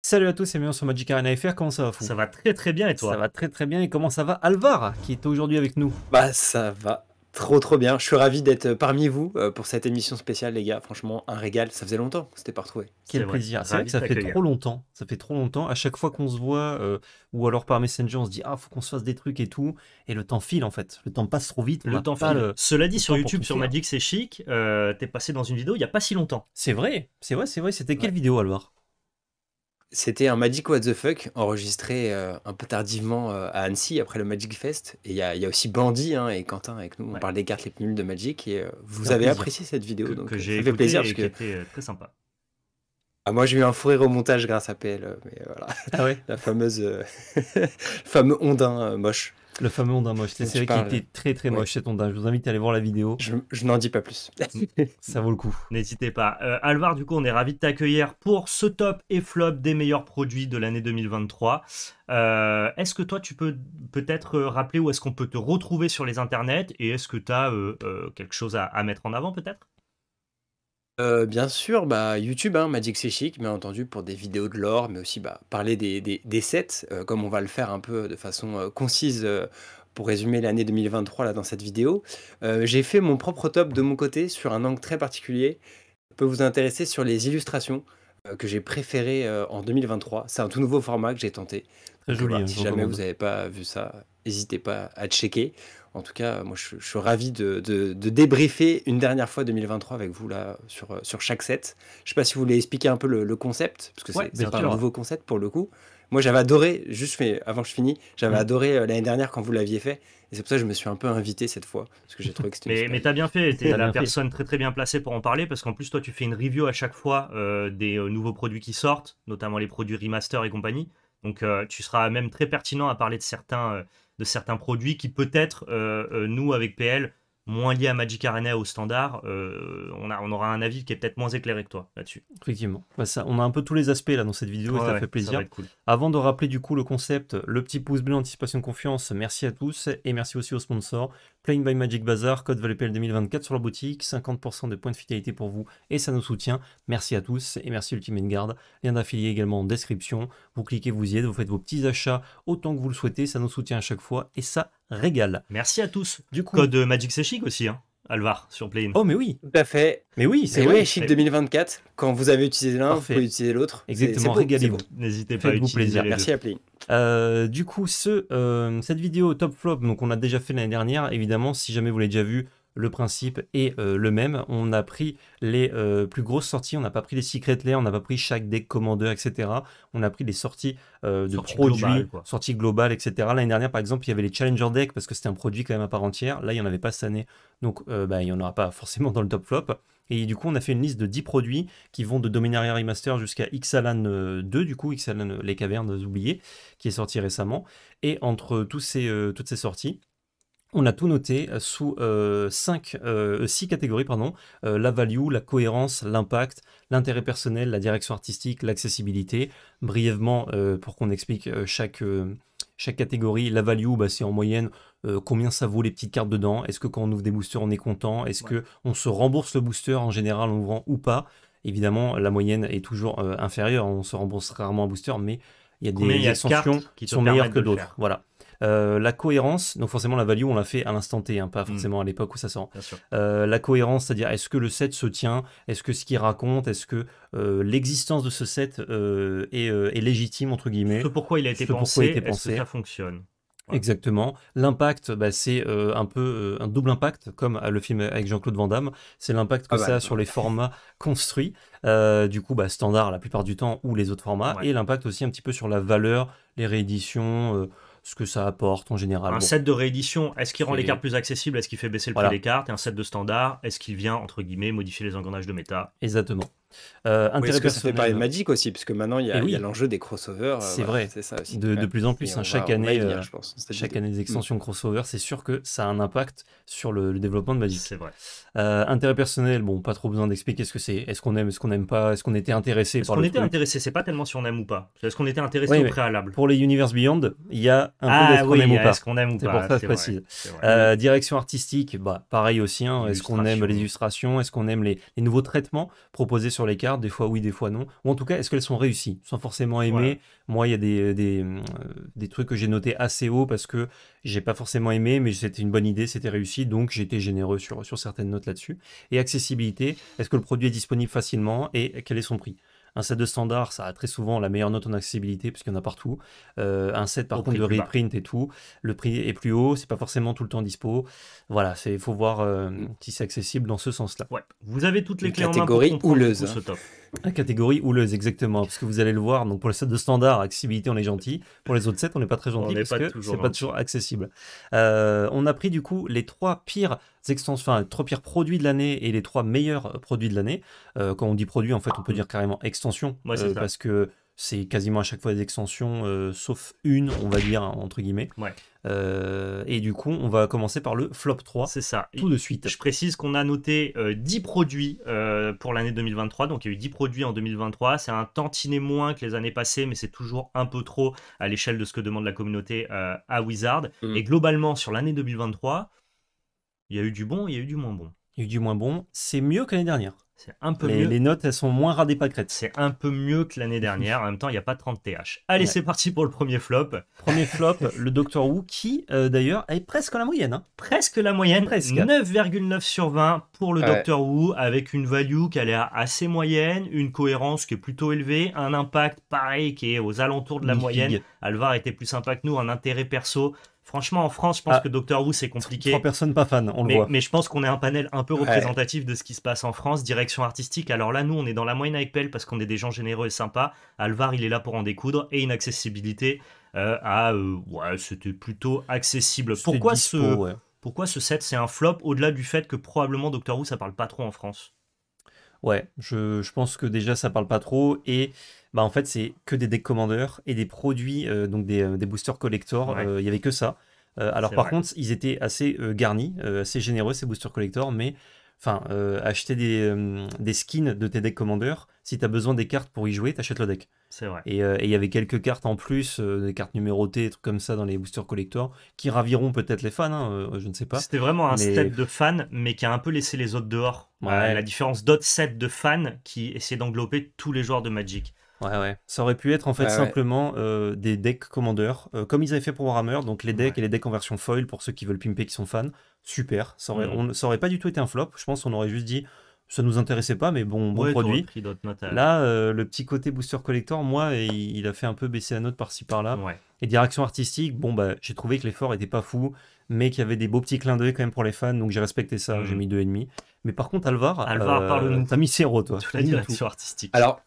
Salut à tous et bienvenue sur Magic Arena FR, comment ça va Ça va très très bien et toi Ça va très très bien et comment ça va Alvar qui est aujourd'hui avec nous Bah ça va trop trop bien, je suis ravi d'être euh, parmi vous euh, pour cette émission spéciale les gars, franchement un régal, ça faisait longtemps, c'était pas retrouvé. Quel plaisir, c'est vrai que ça fait trop longtemps, ça fait trop longtemps, à chaque fois qu'on se voit euh, ou alors par Messenger on se dit ah faut qu'on se fasse des trucs et tout et le temps file en fait, le temps passe trop vite. Le temps file. Cela dit sur YouTube, sur Magic c'est chic, tu t'es passé dans une vidéo il y a pas si longtemps. C'est vrai, c'est vrai, c'est vrai, c'était quelle vidéo Alvar c'était un Magic What the Fuck enregistré euh, un peu tardivement euh, à Annecy après le Magic Fest. Et il y, a aussi Bandy hein, et Quentin avec nous. On parle des cartes les plus nulles de Magic et euh, vous avez apprécié cette vidéo. donc j'ai fait plaisir parce que... était très sympa. Ah, moi j'ai eu un fou rire au montage grâce à PL, mais voilà. Ah la fameuse fameux ondin moche. Le fameux Ondin moche. C'est vrai qui était très très moche, cet Ondin. Je vous invite à aller voir la vidéo. Je, n'en dis pas plus. ça vaut le coup. N'hésitez pas. Euh, Alvar, du coup, on est ravi de t'accueillir pour ce top et flop des meilleurs produits de l'année 2023. Euh, est-ce que toi, tu peux peut-être euh, rappeler où est-ce qu'on peut te retrouver sur les internets et est-ce que tu as quelque chose à mettre en avant peut-être euh, bien sûr, bah, YouTube, hein, Magic C'est Chic, bien entendu, pour des vidéos de lore, mais aussi bah, parler des, sets, euh, comme on va le faire un peu de façon euh, concise pour résumer l'année 2023 là, dans cette vidéo. J'ai fait mon propre top de mon côté sur un angle très particulier. Ça peut vous intéresser sur les illustrations que j'ai préférées en 2023. C'est un tout nouveau format que j'ai tenté. Très joli. Hein, si jamais vous n'avez pas vu ça, n'hésitez pas à checker en tout cas, moi, je, suis ravi de, débriefer une dernière fois 2023 avec vous là sur, euh, sur chaque set. Je ne sais pas si vous voulez expliquer un peu le, concept, parce que c'est pas un nouveau concept pour le coup. Moi, j'avais adoré, juste mais avant que je finisse, j'avais adoré euh, l'année dernière quand vous l'aviez fait. Et c'est pour ça que je me suis un peu invité cette fois, parce que j'ai trouvé que c'était. mais, tu as bien fait, es la personne très très bien placée pour en parler, parce qu'en plus toi tu fais une review à chaque fois euh, des nouveaux produits qui sortent, notamment les produits remaster et compagnie. Donc tu seras même très pertinent à parler de certains de certains produits qui peut-être, euh, euh, nous, avec PL, moins lié à Magic Arena au standard, euh, on, a, on aura un avis qui est peut-être moins éclairé que toi là-dessus. Effectivement. Bah, ça, on a un peu tous les aspects là dans cette vidéo ça fait plaisir. Avant de rappeler du coup le concept, le petit pouce bleu anticipation de confiance, merci à tous et merci aussi aux sponsors. Playing by Magic Bazaar, code pl 2024 sur la boutique, 50% de points de fidélité pour vous et ça nous soutient. Merci à tous et merci Ultimate Guard. Lien d'affilié également en description. Vous cliquez, vous y êtes, vous faites vos petits achats autant que vous le souhaitez, ça nous soutient à chaque fois et ça régale. Merci à tous. Du coup, code Magic c'est aussi, hein, Alvar, sur Play. Oh, mais oui. Tout à fait. Mais oui, c'est vrai. Oui, chic 2024. Quand vous avez utilisé l'un, vous pouvez utiliser l'autre. Exactement, régalez N'hésitez pas à utiliser. Plaisir. Merci à Play. Euh, du coup, ce, euh, cette vidéo top flop, donc on a déjà fait l'année dernière. Évidemment, si jamais vous l'avez déjà vu le principe est euh, le même. On a pris les euh, plus grosses sorties, on n'a pas pris les secret Lair. on n'a pas pris chaque deck commandeur, etc. On a pris les sorties euh, de produits, sorties globales, etc. L'année dernière, par exemple, il y avait les challenger decks parce que c'était un produit quand même à part entière. Là, il n'y en avait pas cette année, donc bah, il n'y en aura pas forcément dans le top flop. Et du coup, on a fait une liste de 10 produits qui vont de Dominaria Remaster jusqu'à Xalan 2, du coup, Xalan Les Cavernes oubliées, qui est sorti récemment. Et entre toutes ces sorties, on a tout noté euh, sous euh, cinq, euh, six catégories, pardon, la value, la cohérence, l'impact, l'intérêt personnel, la direction artistique, l'accessibilité. Brièvement, pour qu'on explique chaque, chaque catégorie, la value, bah, c'est en moyenne combien ça vaut les petites cartes dedans. Est-ce que quand on ouvre des boosters, on est content Est-ce que on se rembourse le booster en général en ouvrant ou pas Évidemment, la moyenne est toujours inférieure. On se rembourse rarement un booster, mais il y a des, y qui sont meilleures que d'autres. Voilà. Euh, la cohérence, donc forcément la value, on l'a fait à l'instant T, hein, pas mm. forcément à l'époque où ça sort. Euh, la cohérence, c'est-à-dire est-ce que le set se tient, est-ce que ce qu'il raconte, est-ce que euh, l'existence de ce set est, légitime, entre guillemets. Ce pourquoi il a été pensé, est-ce pensé. que ça fonctionne. Exactement. L'impact, bah, c'est un peu un double impact, comme le film avec Jean-Claude Van Damme. C'est l'impact ah que bah, ça a bah, sur les bah. formats construits, du coup, bah, standard la plupart du temps, ou les autres formats, et l'impact aussi un petit peu sur la valeur, les rééditions ce que ça apporte en général. Un set de réédition, est-ce qu'il rend les cartes plus accessibles Est-ce qu'il fait baisser le prix des cartes Et un set de standard, est-ce qu'il vient, entre guillemets, modifier les engrenages de méta Exactement. Euh, intérêt personnel. Ça fait de Magic aussi, parce que maintenant il y a, l'enjeu des crossovers. Euh, c'est vrai. Ça aussi, de, plus en plus, hein, chaque année, euh, je pense, chaque année des extensions mm. crossover, c'est sûr que ça a un impact sur le, développement de Magic. C'est vrai. Euh, intérêt personnel, bon, pas trop besoin d'expliquer ce que c'est. Est-ce qu'on aime, est-ce qu'on n'aime pas, est-ce qu'on était intéressé est-ce qu'on était intéressé, c'est pas tellement si on aime ou pas. Est-ce qu'on était intéressé au préalable Pour les Univers Beyond, il y a un peu ah de ce qu'on aime ou pas. Est-ce qu'on aime ou pas C'est pour ça que Direction artistique, bah pareil aussi. Est-ce qu'on hein. aime l'illustration Est-ce qu'on aime les nouveaux traitements proposés sur les cartes, des fois oui, des fois non. Ou en tout cas, est-ce qu'elles sont réussies sans forcément aimer Moi, il y a des, euh, des, euh, des trucs que j'ai notés assez haut parce que j'ai pas forcément aimé, mais c'était une bonne idée, c'était réussi, donc j'étais généreux sur, sur certaines notes là-dessus. Et accessibilité, est-ce que le produit est disponible facilement et quel est son prix un set de standard, ça a très souvent la meilleure note en accessibilité, puisqu'il y en a partout. Euh, un set, par contre, de reprint et tout, le prix est plus haut, c'est pas forcément tout le temps dispo. Voilà, il faut voir euh, mm. si c'est accessible dans ce sens-là. Vous avez toutes les, clés catégories en pour Ce hein. top. La catégorie houleuse, exactement. Parce que vous allez le voir, donc pour les sets de standard, accessibilité, on est gentil. Pour les autres sets, on n'est pas très gentil parce que c'est pas toujours accessible. Euh, on a pris du coup les trois pires extensions, enfin, trois pires produits de l'année et les trois meilleurs produits de l'année. Euh, quand on dit produit, en fait, on peut mmh. dire carrément extension. Euh, parce que c'est quasiment à chaque fois des extensions, euh, sauf une, on va dire, entre guillemets. Euh, et du coup, on va commencer par le flop 3. C'est ça. Tout de suite. Je précise qu'on a noté 10 euh, produits pour l'année 2023. Donc, il y a eu 10 produits en 2023. C'est un tantinet moins que les années passées, mais c'est toujours un peu trop à l'échelle de ce que demande la communauté à Wizard. Mm. Et globalement, sur l'année 2023, il y a eu du bon, il y a eu du moins bon. Il y a eu du moins bon. C'est mieux que l'année dernière. C'est un peu les, mieux. notes, elles sont moins radées C'est un peu mieux que l'année dernière. En même temps, il n'y a pas 30 TH. Allez, c'est parti pour le premier flop. Premier flop, le Doctor Wu qui euh, d'ailleurs est presque à la moyenne. Hein. Presque la moyenne. 9,9 sur 20 pour le Docteur Doctor avec une value qui a l'air assez moyenne, une cohérence qui est plutôt élevée, un impact pareil qui est aux alentours de la moyenne. Alvar était plus sympa que nous, un intérêt perso Franchement, en France, je pense ah. que Doctor Who, c'est compliqué. Trois personnes pas fan on le mais, voit. Mais je pense qu'on est un panel un peu représentatif de ce qui se passe en France. Direction artistique, alors là, nous, on est dans la moyenne avec parce qu'on est des gens généreux et sympas. Alvar, il est là pour en découdre. Et inaccessibilité, euh, à, euh, ouais, c'était plutôt accessible. Pourquoi ce, pourquoi ce set, c'est un flop au-delà du fait que probablement Doctor Who, ça parle pas trop en France Ouais, je, pense que déjà ça parle pas trop et bah en fait c'est que des deck commandeurs et des produits euh, donc des, euh, des boosters collector, euh, il y avait que ça. alors par contre ils étaient assez garnis, assez généreux ces boosters collector, mais enfin, euh, acheter euh, des, skins de tes decks commandeurs. Si tu as besoin des cartes pour y jouer, t'achètes le deck. C'est vrai. Et euh, il y avait quelques cartes en plus, des cartes numérotées, des trucs comme ça dans les boosters collector, qui raviront peut-être les fans, hein, je ne sais pas. C'était vraiment un set de fans, mais qui a un peu laissé les autres dehors. la différence d'autres sets de fans qui essaient d'englober tous les joueurs de Magic. Ouais, ouais. Ça aurait pu être en fait simplement euh, des decks commandeurs, euh, comme ils avaient fait pour Warhammer, donc les decks et les decks en version foil pour ceux qui veulent pimper, qui sont fans. Super. Ça aurait, mm. on, aurait pas du tout été un flop. Je pense qu'on aurait juste dit ça nous intéressait pas, mais bon, bon produit. Là, euh, le petit côté booster collector, moi, il, a fait un peu baisser la note par-ci par-là. Et direction artistique, bon, bah, j'ai trouvé que l'effort était pas fou, mais qu'il y avait des beaux petits clins d'œil quand même pour les fans, donc j'ai respecté ça, j'ai mm. mis 2,5. Mais par contre, Alvar, Alvar t'as mis 0, toi. la direction artistique. Alors,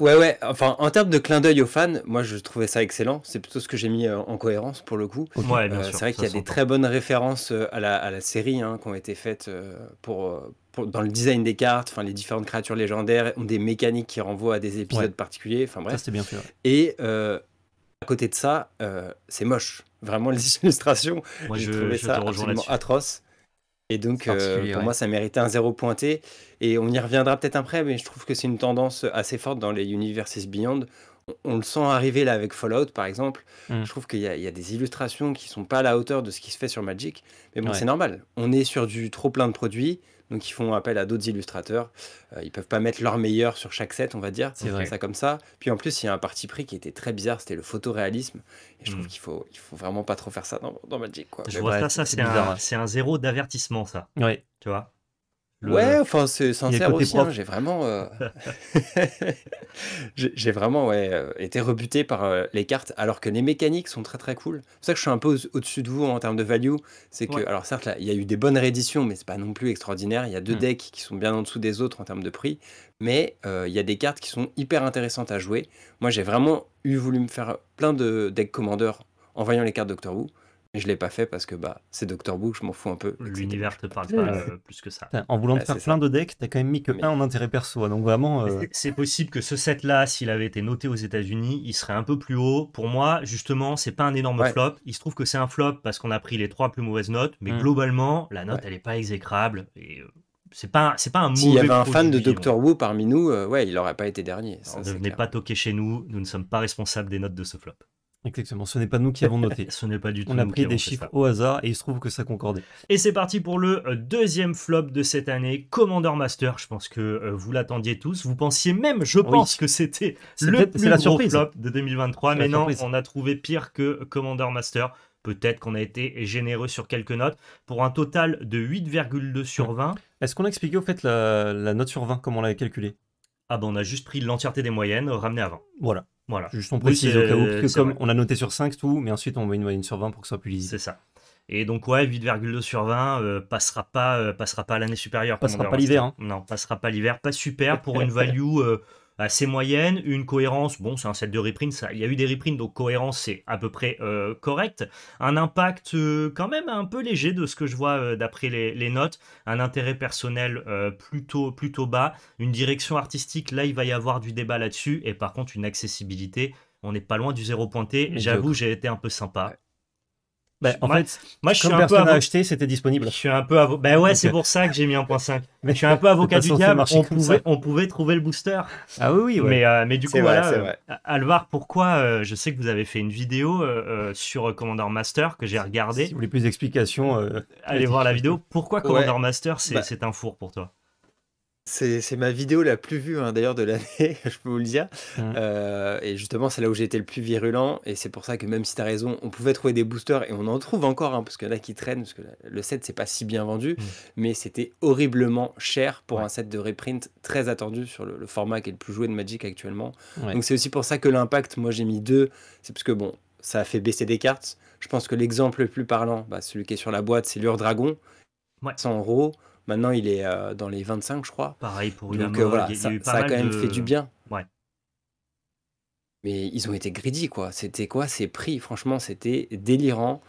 Ouais, ouais, enfin, en termes de clin d'œil aux fans, moi je trouvais ça excellent. C'est plutôt ce que j'ai mis euh, en cohérence pour le coup. Euh, c'est vrai qu'il y a des très bonnes références euh, à la, série hein, qui ont été faites pour, dans le design des cartes. Enfin, les différentes créatures légendaires ont des mécaniques qui renvoient à des épisodes particuliers. Enfin, bref. Ça, bien fait. Et à côté de ça, c'est moche. Vraiment, les illustrations, j'ai trouvé ça absolument atroce. Et donc, euh, pour moi, ça méritait un zéro pointé. Et on y reviendra peut-être après, mais je trouve que c'est une tendance assez forte dans les Universes Beyond. On, le sent arriver là avec Fallout, par exemple. Mm. Je trouve qu'il y, a des illustrations qui ne sont pas à la hauteur de ce qui se fait sur Magic. Mais bon, c'est normal. On est sur du trop plein de produits donc ils font appel à d'autres illustrateurs. Euh, ils peuvent pas mettre leur meilleur sur chaque set, on va dire. C'est vrai. Ça comme ça. Puis en plus, il y a un parti pris qui était très bizarre, c'était le photoréalisme. Et je trouve mm. qu'il faut, il faut vraiment pas trop faire ça dans, dans Magic. Quoi. Je vois ça, ça c'est un, hein. un, zéro d'avertissement, ça. Oui. Tu vois Ouais, enfin, c'est sincère aussi. Hein, j'ai vraiment, euh, j'ai vraiment euh, été rebuté par euh, les cartes, alors que les mécaniques sont très très cool. C'est ça que je suis un peu au-dessus de vous en termes de value. C'est que, alors certes, il y a eu des bonnes rééditions, mais c'est pas non plus extraordinaire. Il y a deux hmm. decks qui sont bien en dessous des autres en termes de prix, mais il y a des cartes qui sont hyper intéressantes à jouer. Moi, j'ai vraiment eu voulu me faire plein de decks commandeurs en voyant les cartes Doctor Who. Je l'ai pas fait parce que bah, c'est Doctor Who, je m'en fous un peu. L'univers te parle pas euh, plus que ça. En voulant faire plein de decks, t'as quand même mis que un en intérêt perso. Hein, donc vraiment. Euh, c'est possible que ce set-là, s'il avait été noté aux États-Unis, il serait un peu plus haut. Pour moi, justement, c'est pas un énorme flop. Il se trouve que c'est un flop parce qu'on a pris les trois plus mauvaises notes. Mais mm. globalement, la note, elle est pas exécrable. Et euh, c'est pas c'est pas un S'il y avait un fan de Doctor Who parmi nous, ouais, il n'aurait pas été dernier. Ça, ne venez pas toquer chez nous, nous ne sommes pas responsables des notes de ce flop. Exactement, ce n'est pas nous qui avons noté. ce n'est pas du tout. On a pris des chiffres au hasard et il se trouve que ça concordait. Et c'est parti pour le euh, deuxième flop de cette année, Commander Master. Je pense que euh, vous l'attendiez tous. Vous pensiez même, je pense, que c'était le plus gros flop de 2023. Mais non, on a trouvé pire que Commander Master. Peut-être qu'on a été généreux sur quelques notes pour un total de 8,2 sur 20. Est-ce qu'on a expliqué au fait la, note sur 20, comment on l'avait calculée Ah ben on a juste pris l'entièreté des moyennes à euh, avant. Voilà, voilà. Juste on précise au cas où, comme on a noté sur 5 tout, mais ensuite on met une moyenne sur 20 pour que ce soit plus lisible. C'est ça. Et donc ouais, 8,2 sur 20 euh, passera pas euh, passera pas à l'année supérieure. Passera pas l'hiver. Hein. Non, passera pas l'hiver, pas super pour une value euh, assez moyenne, une cohérence, bon c'est un set de reprints, il y a eu des reprints donc cohérence c'est à peu près euh, correct, un impact euh, quand même un peu léger de ce que je vois euh, d'après les, notes, un intérêt personnel plutôt, plutôt bas, une direction artistique, là il va y avoir du débat là-dessus et par contre une accessibilité on n'est pas loin du zéro pointé. J'avoue, j'ai été un peu sympa. Bah, en fait, moi, je suis un peu acheté, c'était disponible. Je suis un peu à Ben bah ouais, c'est euh, pour ça que j'ai mis 1.5. mais je suis un peu avocat du diable. On pouvait, trouver le booster. Ah oui, oui. Euh, mais, du coup, voilà. Euh, Alvar, pourquoi Je sais que vous avez fait une vidéo sur Commander Master que j'ai regardée. Si vous voulez plus d'explications, allez voir la vidéo. Pourquoi Commander Master, bah c'est un four pour toi c'est ma vidéo la plus vue, hein, d'ailleurs de l'année, je peux vous le dire. Mmh. Euh, et justement, c'est là où j'ai été le plus virulent et c'est pour ça que même si tu as raison, on pouvait trouver des boosters et on en trouve encore, hein, parce qu'il y en a qui traînent, parce que le set, c'est pas si bien vendu, mmh. mais c'était horriblement cher pour un set de reprint très attendu sur le format qui est le plus joué de Magic actuellement. Donc c'est aussi pour ça que l'impact, moi j'ai mis deux, c'est parce que bon, ça a fait baisser des cartes. Je pense que l'exemple le plus parlant, bah, celui qui est sur la boîte, c'est l'Urdragon. Dragon, 100 euros. Maintenant, il est euh, dans les 25, je crois. Pareil pour Donc euh, voilà, ça, a quand même fait du bien. Mais ils ont été greedy, quoi. C'était quoi ces prix Franchement, c'était délirant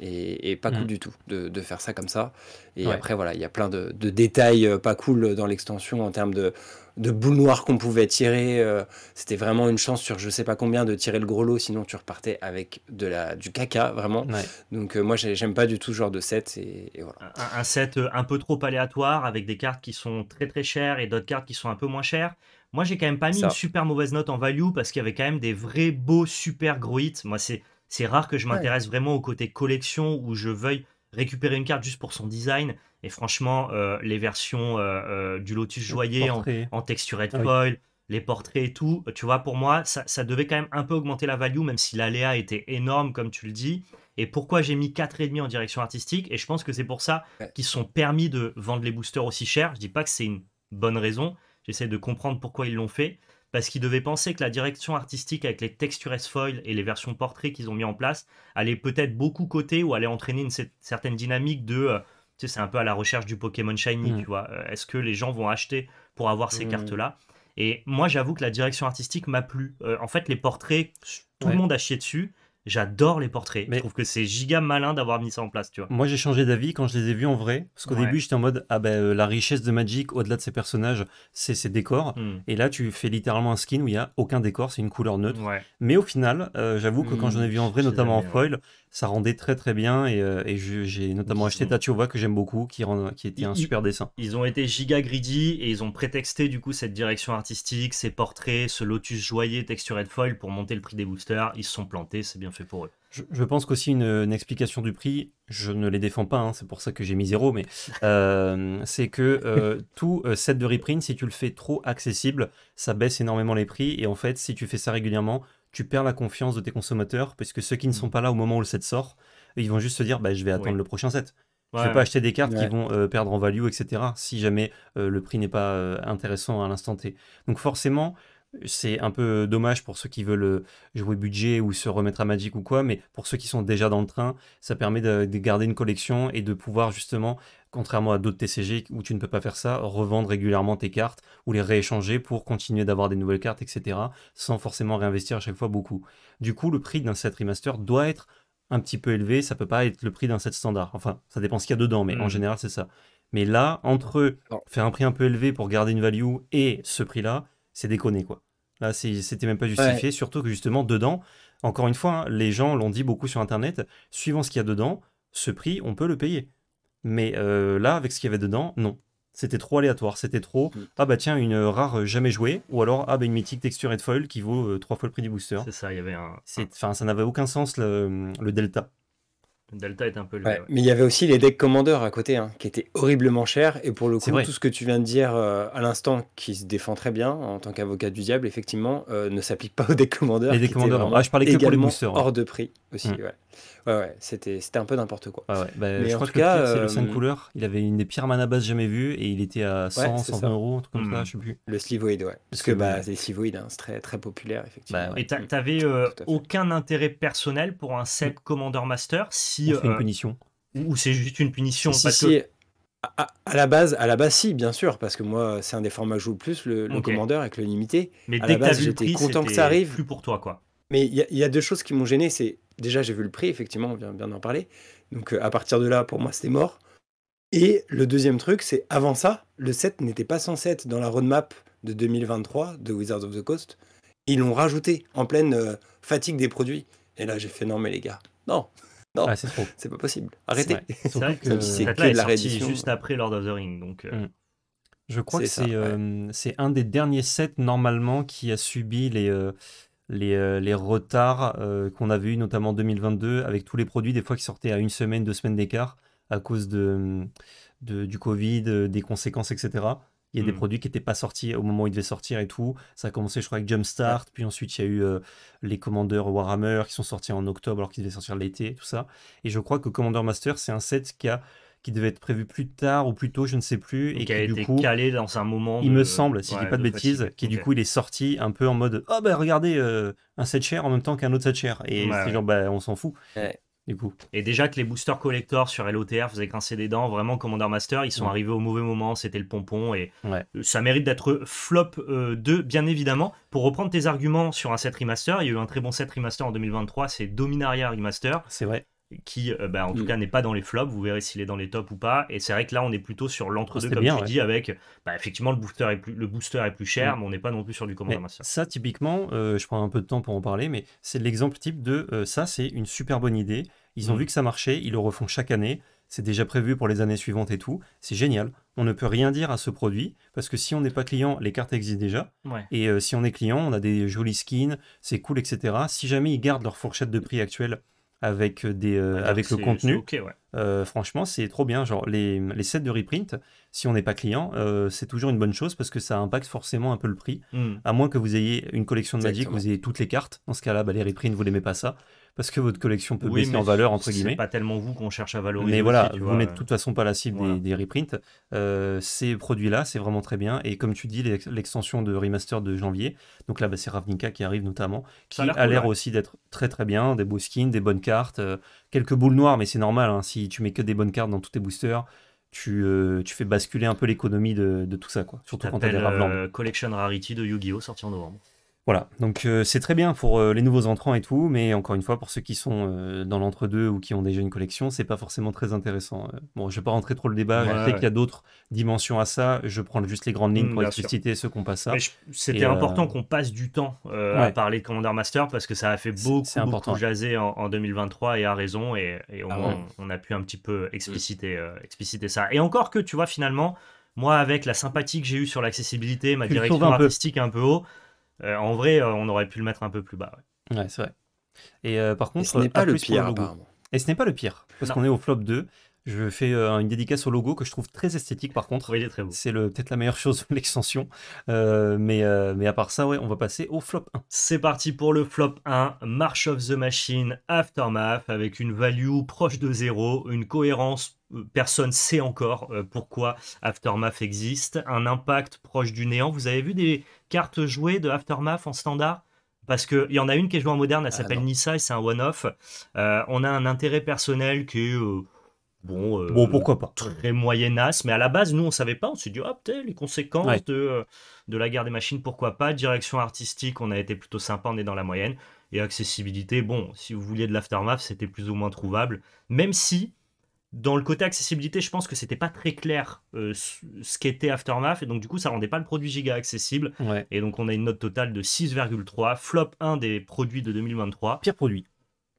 et, pas cool mm. du tout de, faire ça comme ça. Et après, voilà, il y a plein de, détails euh, pas cool dans l'extension en termes de, de boules noires qu'on pouvait tirer. Euh, c'était vraiment une chance sur je sais pas combien de tirer le gros lot, sinon tu repartais avec de la, du caca, vraiment. Donc euh, moi, j'aime pas du tout ce genre de set. Et, Un, set un peu trop aléatoire avec des cartes qui sont très très chères et d'autres cartes qui sont un peu moins chères. Moi, j'ai quand même pas mis une super mauvaise note en value parce qu'il y avait quand même des vrais beaux super gros hits. Moi, c'est c'est rare que je m'intéresse vraiment au côté collection où je veuille récupérer une carte juste pour son design. Et franchement, euh, les versions euh, euh, du Lotus Joyer en, texture ah et foil, les portraits et tout, tu vois, pour moi, ça, devait quand même un peu augmenter la value, même si l'aléa était énorme, comme tu le dis. Et pourquoi j'ai mis 4,5 en direction artistique Et je pense que c'est pour ça qu'ils sont permis de vendre les boosters aussi cher. Je dis pas que c'est une bonne raison. J'essaie de comprendre pourquoi ils l'ont fait parce qu'ils devaient penser que la direction artistique avec les textures S-foil et les versions portraits qu'ils ont mis en place allait peut-être beaucoup coter ou allait entraîner une certaine dynamique de. Euh, tu sais, c'est un peu à la recherche du Pokémon Shiny, mm. tu vois. Euh, est-ce que les gens vont acheter pour avoir ces mm. cartes-là Et moi, j'avoue que la direction artistique m'a plu. Euh, en fait, les portraits, tout le monde a chié dessus. J'adore les portraits. Mais... Je trouve que c'est giga malin d'avoir mis ça en place, tu vois. Moi, j'ai changé d'avis quand je les ai vus en vrai. Parce qu'au début, j'étais en mode, ah ben, euh, la richesse de Magic, au-delà de ses personnages, c'est ses décors. Hmm. Et là, tu fais littéralement un skin où il n'y a aucun décor, c'est une couleur neutre. Mais au final, euh, j'avoue que quand hmm. j'en ai vu en vrai, notamment en foil, ça rendait très très bien et, euh, j'ai notamment acheté Tachova que j'aime beaucoup qui, qui était un super dessin. Ils ont été giga greedy et ils ont prétexté du coup cette direction artistique, ces portraits, ce lotus joyeux texturé de foil pour monter le prix des boosters. Ils se sont plantés, c'est bien fait pour eux. Je, pense qu'aussi une, explication du prix, je ne les défends pas, hein, c'est pour ça que j'ai mis zéro, mais euh, c'est que euh, tout set de reprint, si tu le fais trop accessible, ça baisse énormément les prix et en fait si tu fais ça régulièrement, tu perds la confiance de tes consommateurs, puisque ceux qui ne sont mmh. pas là au moment où le set sort, ils vont juste se dire bah, je vais attendre le prochain set. Je ne vais pas acheter des cartes qui vont euh, perdre en value, etc. Si jamais euh, le prix n'est pas euh, intéressant à l'instant T. Donc forcément, c'est un peu dommage pour ceux qui veulent jouer budget ou se remettre à Magic ou quoi, mais pour ceux qui sont déjà dans le train, ça permet de garder une collection et de pouvoir justement contrairement à d'autres TCG où tu ne peux pas faire ça, revendre régulièrement tes cartes ou les rééchanger pour continuer d'avoir des nouvelles cartes, etc., sans forcément réinvestir à chaque fois beaucoup. Du coup, le prix d'un set remaster doit être un petit peu élevé, ça peut pas être le prix d'un set standard. Enfin, ça dépend ce qu'il y a dedans, mais en hmm. général, c'est ça. Mais là, entre faire un prix un peu élevé pour garder une value et ce prix-là, c'est déconné, quoi. Là, c'était même pas justifié, surtout que justement, dedans, encore une fois, hein, les gens l'ont dit beaucoup sur Internet, suivant ce qu'il y a dedans, ce prix, on peut le payer. Mais euh, là, avec ce qu'il y avait dedans, non. C'était trop aléatoire. C'était trop. Mm. Ah bah tiens, une rare euh, jamais jouée. Ou alors, ah bah une mythique texture et foil qui vaut euh, trois fois le prix du booster. C'est ça, il y avait un. Enfin, ça n'avait aucun sens le delta. Delta est un peu le. Mais il y avait aussi les decks commandeurs à côté, hein, qui étaient horriblement chers. Et pour le coup, tout ce que tu viens de dire euh, à l'instant, qui se défend très bien en tant qu'avocat du diable, effectivement, euh, ne s'applique pas aux decks commandeurs. Les decks commandeurs, ah, je parlais que pour les Hors de prix aussi, mm. ouais. Ouais, ouais c'était, un peu n'importe quoi. Ah, bah, mais en cas, c'est le 5 euh, couleurs. Il avait une des pires mana jamais vues et il était à 100, 120 euros, un truc comme mm. ça, je sais plus. Le Slivoid, ouais. Parce que bah, les Slivoid, hein, c'est très, très populaire, effectivement. Bah, et mm. t'avais aucun intérêt personnel pour un set Commander Master si une euh, punition. Ou c'est juste une punition. Si, À, la base, à la base, si, bien sûr, parce que moi, c'est un des formats joue plus, le, le commandeur avec le limité. Mais à dès la base, j'étais content que ça arrive. Plus pour toi, quoi. Mais il y, a deux choses qui m'ont gêné. C'est déjà, j'ai vu le prix, effectivement, on vient, bien d'en parler. Donc euh, à partir de là, pour moi, c'était mort. Et le deuxième truc, c'est avant ça, le set n'était pas censé être dans la roadmap de 2023 de Wizards of the Coast. Ils l'ont rajouté en pleine euh, fatigue des produits. Et là, j'ai fait non, mais les gars, non non, ah, c'est C'est pas possible. Arrêtez. C'est vrai que c'est juste après Lord of the Ring, donc. Euh. Mm. Je crois que euh, c'est un des derniers sets normalement qui a subi les, euh, les, les, retards qu'on avait eu notamment en 2022 avec tous les produits des fois qui sortaient à une semaine, deux semaines d'écart à cause de, de, du Covid, des conséquences, etc. Il y a des hmm. produits qui n'étaient pas sortis au moment où ils devaient sortir et tout. Ça a commencé, je crois, avec Jumpstart. Puis ensuite, il y a eu euh, les Commander Warhammer qui sont sortis en octobre alors qu'ils devaient sortir l'été, tout ça. Et je crois que Commander Master, c'est un set qui, qui devait être prévu plus tard ou plus tôt, je ne sais plus. et qui a été calé dans un moment. Il me semble, si je je dis pas de, bêtises, qui du coup, il est sorti un peu en mode Oh, ben regardez, euh, un set cher en même temps qu'un autre set cher. Et c'est genre, bah, on s'en fout. Et déjà que les boosters collector sur LOTR faisaient grincer des dents, vraiment Commander Master, ils sont arrivés au mauvais moment, c'était le pompon et euh, ça mérite d'être flop 2, euh, bien évidemment. Pour reprendre tes arguments sur un set remaster, il y a eu un très bon set remaster en 2023, c'est Dominaria Remaster. C'est vrai qui euh, bah, en tout mm. cas n'est pas dans les flops, vous verrez s'il est dans les tops ou pas. Et c'est vrai que là on est plutôt sur oh, l'entre-deux comme tu dis avec bah, effectivement le booster est plus, le booster est plus cher, mm. mais on n'est pas non plus sur du Commander Master. Ça typiquement, je prends un peu de temps pour en parler, mais c'est l'exemple type de ça c'est une super bonne idée. Ils ont mm. vu que ça marchait, ils le refont chaque année, c'est déjà prévu pour les années suivantes et tout. C'est génial. On ne peut rien dire à ce produit parce que si on n'est pas client, les cartes existent déjà. Et euh, si on est client, on a des jolies skins, c'est cool, etc. Si jamais ils gardent leur fourchette de prix actuelle avec, euh, des, euh, ah, avec le contenu, franchement, c'est trop bien. Genre, les, sets de reprint, si on n'est pas client, c'est toujours une bonne chose parce que ça impacte forcément un peu le prix. Mm. À moins que vous ayez une collection de Magic, vous ayez toutes les cartes. Dans ce cas-là, bah, les reprints, vous n'aimez pas ça parce que votre collection peut baisser en valeur, entre guillemets. C'est pas tellement vous qu'on cherche à valoriser. Mais voilà, aussi, vous n'êtes euh, de toute façon pas la cible des, reprints. Euh, ces produits-là, c'est vraiment très bien. Et comme tu dis, l'extension de remaster de janvier, donc là, bah, c'est Ravnica qui arrive notamment, qui a l'air aussi d'être très très bien. Des beaux skins, des bonnes cartes, euh, quelques boules noires, mais c'est normal. Hein. si tu mets que des bonnes cartes dans tous tes boosters, tu, tu fais basculer un peu l'économie de, tout ça, quoi. Surtout quand t'as des Collection Rarity de Yu-Gi-Oh! sorti en novembre. Voilà, donc euh, c'est très bien pour euh, les nouveaux entrants et tout, mais encore une fois, pour ceux qui sont euh, dans l'entre-deux ou qui ont déjà une collection, c'est pas forcément très intéressant. bon, je vais pas rentrer trop le débat, ouais, qu'il y a d'autres dimensions à ça, je prends juste les grandes lignes mm, pour expliciter ceux qui passe pas ça. C'était important qu'on passe du temps à parler de Commander Master parce que ça a fait beaucoup, beaucoup jaser en, 2023 et à raison, et, ah on, a pu un petit peu expliciter, mm. expliciter ça. Et encore que, tu vois, finalement, moi, avec la sympathie que j'ai eue sur l'accessibilité, ma direction artistique un peu haut, euh, en vrai, euh, on aurait pu le mettre un peu plus bas. Ouais, c'est vrai. Et euh, par contre, ce n'est pas le pire, Et ce n'est pas le pire, parce qu'on est au flop 2. Je fais euh, une dédicace au logo que je trouve très esthétique par contre. il est très C'est peut-être la meilleure chose, de l'extension. Euh, mais, euh, mais à part ça, ouais, on va passer au flop 1. C'est parti pour le flop 1, March of the Machine Aftermath, avec une value proche de zéro, une cohérence personne sait encore pourquoi Aftermath existe, un impact proche du néant. Vous avez vu des cartes jouées de Aftermath en standard parce qu'il y en a une qui est jouée en moderne, elle ah s'appelle Nissa et c'est un one-off. on a un intérêt personnel qui est Bon, euh, bon, pourquoi pas. Très moyennasse mais à la base, nous, on savait pas. On s'est dit, ah, peut-être les conséquences de, euh, de la guerre des machines, pourquoi pas. Direction artistique, on a été plutôt sympa, on est dans la moyenne. Et accessibilité, bon, si vous vouliez de l'aftermath, c'était plus ou moins trouvable. Même si, dans le côté accessibilité, je pense que c'était pas très clair euh, ce qu'était Aftermath, et donc du coup, ça rendait pas le produit giga accessible. Et donc, on a une note totale de 6,3, flop 1 des produits de 2023. Pire produit.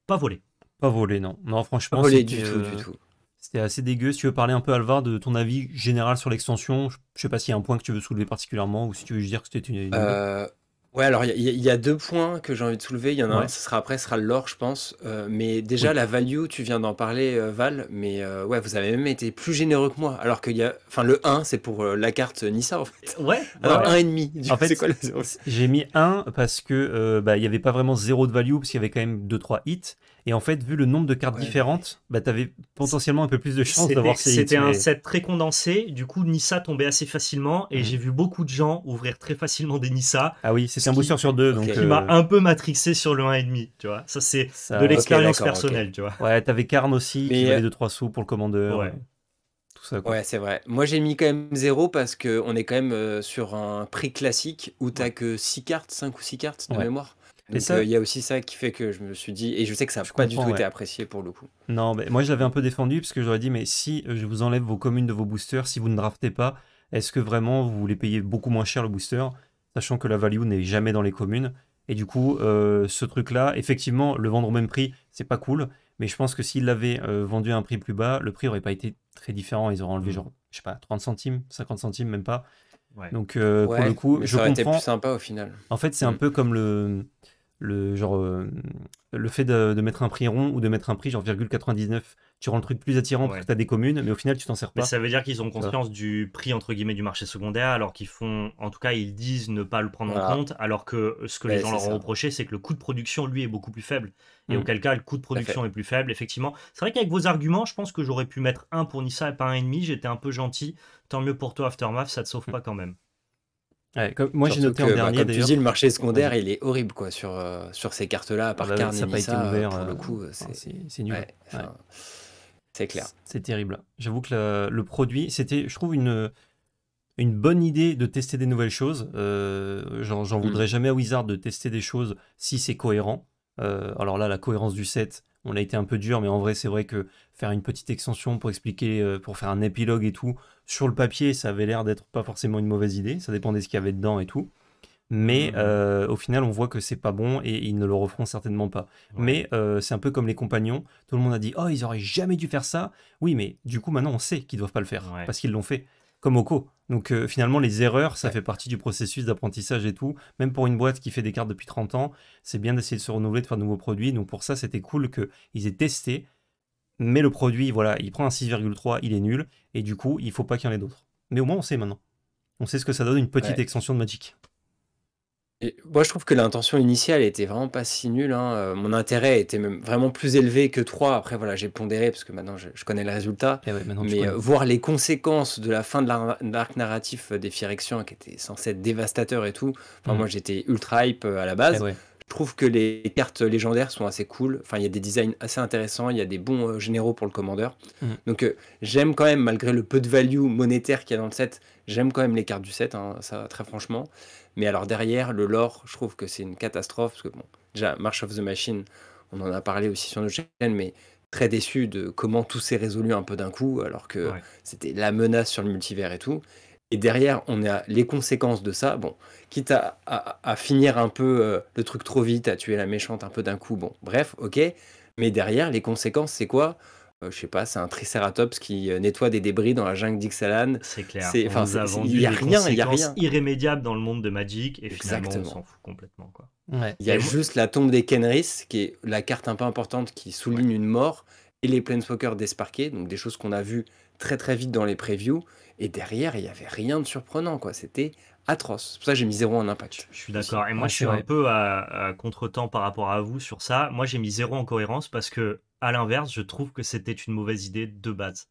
Pas volé. Pas volé, non. Non, franchement, pas volé du, tout, du tout. C'était assez dégueu. Si tu veux parler un peu, Alvar, de ton avis général sur l'extension, je sais pas s'il y a un point que tu veux soulever particulièrement ou si tu veux juste dire que c'était une. Euh... Ouais, alors il y, a deux points que j'ai envie de soulever. Il y en a un, ce sera après, ce sera l'or, je pense. Euh, mais déjà, la value, tu viens d'en parler, euh, Val, mais euh, ouais, vous avez même été plus généreux que moi. Alors qu'il y a. Enfin, le 1, c'est pour la carte Nissa, en fait. Ouais. Alors, 1,5. En coup, fait, quoi J'ai mis 1 parce que bah, il n'y avait pas vraiment zéro de value, parce qu'il y avait quand même 2-3 hits. Et en fait, vu le nombre de cartes différentes, bah, tu avais potentiellement un peu plus de chance d'avoir ces C'était un set très condensé. Du coup, Nissa tombait assez facilement. Et mhm. j'ai vu beaucoup de gens ouvrir très facilement des Nissa. Ah oui, c'est un booster sur deux. Donc, il m'a euh, un peu matrixé sur le 1,5. Tu vois, ça, c'est de l'expérience personnelle. Tu vois. Ouais, t'avais Karn aussi qui avait 2-3 euh, sous pour le commandeur. Ouais. Tout ça, quoi. Ouais, c'est vrai. Moi, j'ai mis quand même 0 parce qu'on est quand même euh, sur un prix classique où t'as que 6 cartes, 5 ou 6 cartes de mémoire. Euh, il y a aussi ça qui fait que je me suis dit, et je sais que ça n'a pas du tout été apprécié pour le coup. Non, mais moi je l'avais un peu défendu parce que j'aurais dit, mais si euh, je vous enlève vos communes de vos boosters, si vous ne draftez pas, est-ce que vraiment vous voulez payer beaucoup moins cher le booster, sachant que la value n'est jamais dans les communes Et du coup, euh, ce truc-là, effectivement, le vendre au même prix, c'est pas cool, mais je pense que s'ils l'avaient vendu à un prix plus bas, le prix n'aurait pas été très différent. Ils auraient enlevé mm. genre, je sais pas, 30 centimes, 50 centimes, même pas. Donc pour le coup, je comprends. Été plus sympa au final. En fait, c'est un mm. peu comme le le genre euh, le fait de, mettre un prix rond ou de mettre un prix genre 0,99 tu rends le truc plus attirant parce que tu as des communes mais au final tu t'en sers pas ça veut dire qu'ils ont conscience du prix entre guillemets du marché secondaire alors qu'ils font en tout cas ils disent ne pas le prendre en compte alors que ce que les gens leur ont reproché c'est que le coût de production lui est beaucoup plus faible et mm. auquel cas le coût de production est plus faible effectivement c'est vrai qu'avec vos arguments je pense que j'aurais pu mettre un pour Nissa et pas un et demi j'étais un peu gentil tant mieux pour toi Aftermath ça te sauve mm. pas quand même moi j'ai noté en bah, tu dis, le marché secondaire, il est horrible quoi sur, euh, sur ces cartes-là, à part ça ouvert, le coup, c'est nul. Hein. c'est clair. C'est terrible. J'avoue que le, produit, c'était, je trouve, une, une bonne idée de tester des nouvelles choses. Euh, j'en mm. voudrais jamais à Wizard de tester des choses si c'est cohérent. Euh, alors là, la cohérence du set, on a été un peu dur, mais en vrai, c'est vrai que faire une petite extension pour expliquer, pour faire un épilogue et tout, sur le papier, ça avait l'air d'être pas forcément une mauvaise idée. Ça dépendait ce qu'il y avait dedans et tout. Mais mhm. euh, au final, on voit que c'est pas bon et ils ne le referont certainement pas. Mais euh, c'est un peu comme les compagnons. Tout le monde a dit Oh, ils auraient jamais dû faire ça. Oui, mais du coup, maintenant, on sait qu'ils doivent pas le faire parce qu'ils l'ont fait. Comme Oko. Donc euh, finalement, les erreurs, ça fait partie du processus d'apprentissage et tout. Même pour une boîte qui fait des cartes depuis 30 ans, c'est bien d'essayer de se renouveler, de faire de nouveaux produits. Donc pour ça, c'était cool qu'ils aient testé mais le produit, voilà, il prend un 6,3, il est nul, et du coup, il faut pas qu'il y en ait d'autres. Mais au moins, on sait maintenant. On sait ce que ça donne une petite extension de Magic. Et moi, je trouve que l'intention initiale était vraiment pas si nulle. Hein. Euh, mon intérêt était vraiment plus élevé que 3. Après, voilà, j'ai pondéré parce que maintenant je, connais le résultat. Eh mais euh, voir les conséquences de la fin de l'arc narratif euh, des Firexions, qui était censé être dévastateur et tout. Enfin, mm. moi, j'étais ultra hype à la base. Eh je trouve que les cartes légendaires sont assez cool. Enfin, il y a des designs assez intéressants, il y a des bons euh, généraux pour le commandeur. Mm. Donc, euh, j'aime quand même, malgré le peu de value monétaire qu'il y a dans le set, j'aime quand même les cartes du set, hein, ça, très franchement. Mais alors, derrière, le lore, je trouve que c'est une catastrophe. Parce que, bon, déjà, March of the Machine, on en a parlé aussi sur notre chaîne, mais très déçu de comment tout s'est résolu un peu d'un coup, alors que c'était la menace sur le multivers et tout. Et derrière, on a les conséquences de ça. Bon, quitte à, finir un peu euh, le truc trop vite, à tuer la méchante un peu d'un coup. Bon, bref, ok. Mais derrière, les conséquences, c'est quoi Je euh, Je sais pas, c'est un triceratops qui euh, nettoie des débris dans la jungle d'Ixalan. C'est clair. il y a rien, il y a rien. irrémédiable dans le monde de Magic et finalement, on s'en fout complètement quoi. Il y a juste la tombe des Kenris, qui est la carte un peu importante qui souligne une mort, et les Planeswalkers d'Esparquet, donc des choses qu'on a vues très très vite dans les previews et derrière, il n'y avait rien de surprenant, quoi. C'était atroce. C'est pour ça que j'ai mis zéro en impact. Je suis d'accord. Et moi, je suis un peu à, contre-temps par rapport à vous sur ça. Moi, j'ai mis zéro en cohérence parce que, à l'inverse, je trouve que c'était une mauvaise idée de base.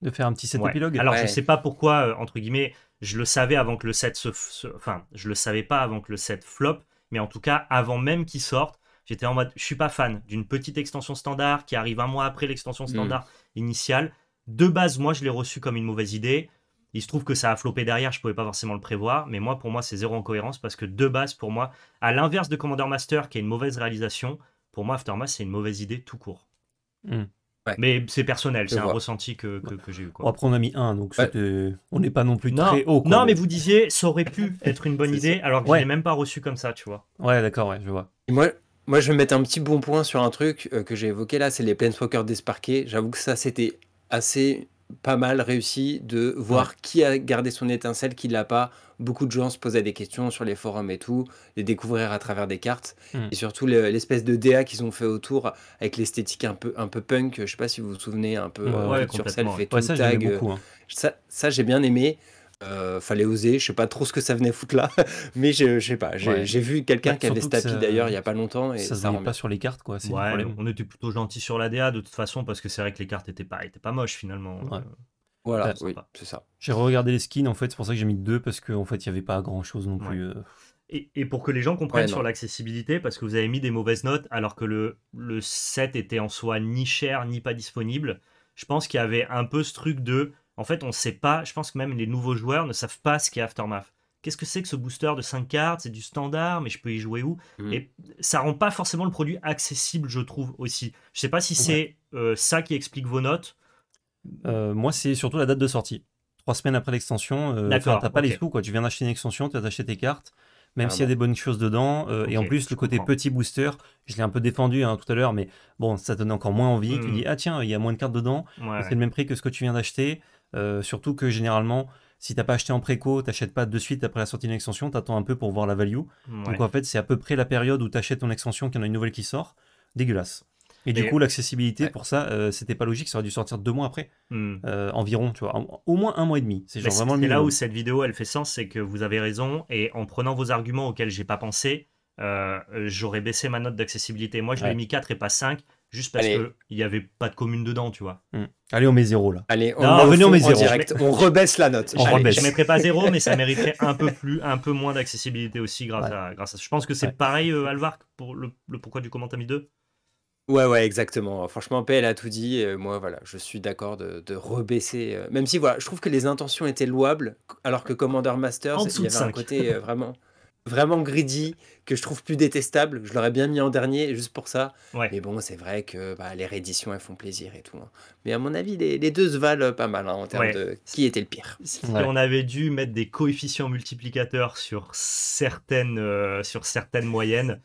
De faire un petit set ouais. épilogue. Alors, je ne sais pas pourquoi, euh, entre guillemets, je le savais avant que le set se, Enfin, je le savais pas avant que le set flop, mais en tout cas, avant même qu'il sorte, j'étais en mode, je suis pas fan d'une petite extension standard qui arrive un mois après l'extension hmm. standard initiale. De base, moi, je l'ai reçu comme une mauvaise idée. Il se trouve que ça a floppé derrière, je pouvais pas forcément le prévoir, mais moi, pour moi, c'est zéro en cohérence parce que de base, pour moi, à l'inverse de Commander Master, qui est une mauvaise réalisation, pour moi, Aftermath, c'est une mauvaise idée tout court. Hmm. Mais c'est personnel, c'est un ressenti que, j'ai eu. après, on a mis un, donc on n'est pas non plus très haut. non, mais vous disiez, ça aurait pu être une bonne idée, alors que je l'ai même pas reçu comme ça, tu vois. Ouais, d'accord, ouais, je vois. moi, moi, je vais mettre un petit bon point sur un truc euh, que j'ai évoqué là, c'est les Planeswalkers Sparky. J'avoue que ça, c'était assez pas mal réussi de voir qui a gardé son étincelle, qui l'a pas. Beaucoup de gens se posaient des questions sur les forums et tout, les découvrir à travers des cartes hmm. et surtout l'espèce de DA qu'ils ont fait autour avec l'esthétique un peu un peu punk. Je ne sais pas si vous vous souvenez un peu sur euh, celle et tout tag. Hein. ça j'ai bien aimé. Euh, fallait oser, je sais pas trop ce que ça venait foutre là, mais je, je sais pas, j'ai vu quelqu'un bah, qui avait tapis d'ailleurs il y a pas longtemps. Et ça, se pas sur les cartes quoi. on était plutôt gentil sur la DA de toute façon parce que c'est vrai que les cartes étaient pas, étaient pas moches finalement. Euh. voilà, c'est ça. J'ai regardé les skins en fait, c'est pour ça que j'ai mis deux parce qu'en en fait il y avait pas grand chose non plus. Euh. Et, pour que les gens comprennent sur l'accessibilité, parce que vous avez mis des mauvaises notes alors que le, le set était en soi ni cher ni pas disponible, je pense qu'il y avait un peu ce truc de en fait, on ne sait pas, je pense que même les nouveaux joueurs ne savent pas ce qu'est Aftermath. Qu'est-ce que c'est que ce booster de 5 cartes C'est du standard, mais je peux y jouer où mm. Et ça rend pas forcément le produit accessible, je trouve aussi. Je ne sais pas si c'est euh, ça qui explique vos notes. Euh, moi, c'est surtout la date de sortie. Trois semaines après l'extension, tu euh, t'as pas les sous, Tu viens d'acheter une extension, tu as acheté tes cartes même ah s'il y a des bonnes choses dedans. et en plus, le côté petit booster, je l'ai un peu défendu hein, tout à l'heure, mais bon, ça donne encore moins envie. Tu mm. dis, ah tiens, il y a moins de cartes dedans, c'est le même prix que ce que tu viens d'acheter. Euh, surtout que généralement, si tu t'as pas acheté en préco, t'achètes pas de suite après la sortie d'une extension, t'attends un peu pour voir la value. Donc en fait, c'est à peu près la période où tu achètes ton extension qu'il y en a une nouvelle qui sort. Dégueulasse. Et, du coup, l'accessibilité pour ça, ce euh, c'était pas logique, ça aurait dû sortir deux mois après, hmm. euh, environ, tu vois, au moins un mois et demi. C'est vraiment là où cette vidéo, elle fait sens, c'est que vous avez raison, et en prenant vos arguments auxquels j'ai pas pensé, j'aurais baissé ma note d'accessibilité. Moi, je l'ai mis 4 et pas 5, juste parce qu'il n'y avait pas de commune dedans, tu vois. Hmm. Allez, on met zéro là. Allez, on, non, on, on Direct. On rebaisse la note. je ne mettrais pas zéro, mais ça mériterait un peu plus, un peu moins d'accessibilité aussi grâce, à, grâce à. Je pense que c'est pareil, euh, Alvar, pour le, pourquoi du comment t'as mis deux. Ouais, ouais, exactement. Franchement, PL a tout dit. Euh, moi, voilà, je suis d'accord de, rebaisser. Euh, même si, voilà, je trouve que les intentions étaient louables, alors que Commander Masters, il y avait un côté euh, vraiment vraiment greedy, que je trouve plus détestable. Je l'aurais bien mis en dernier, juste pour ça. Mais bon, c'est vrai que bah, les rééditions, elles font plaisir et tout. Hein. Mais à mon avis, les, deux se valent euh, pas mal hein, en termes de qui était le pire. Si on avait dû mettre des coefficients multiplicateurs sur certaines, euh, sur certaines moyennes,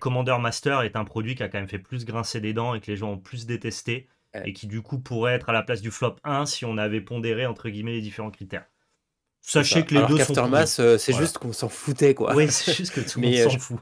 Commander Master est un produit qui a quand même fait plus grincer des dents et que les gens ont plus détesté. Et qui du coup pourrait être à la place du flop 1 si on avait pondéré entre guillemets les différents critères. Sachez que les Alors deux qu'Aftermath, sont. Euh, c'est juste qu'on s'en foutait, quoi. Oui, c'est juste que tout le monde euh, s'en fout.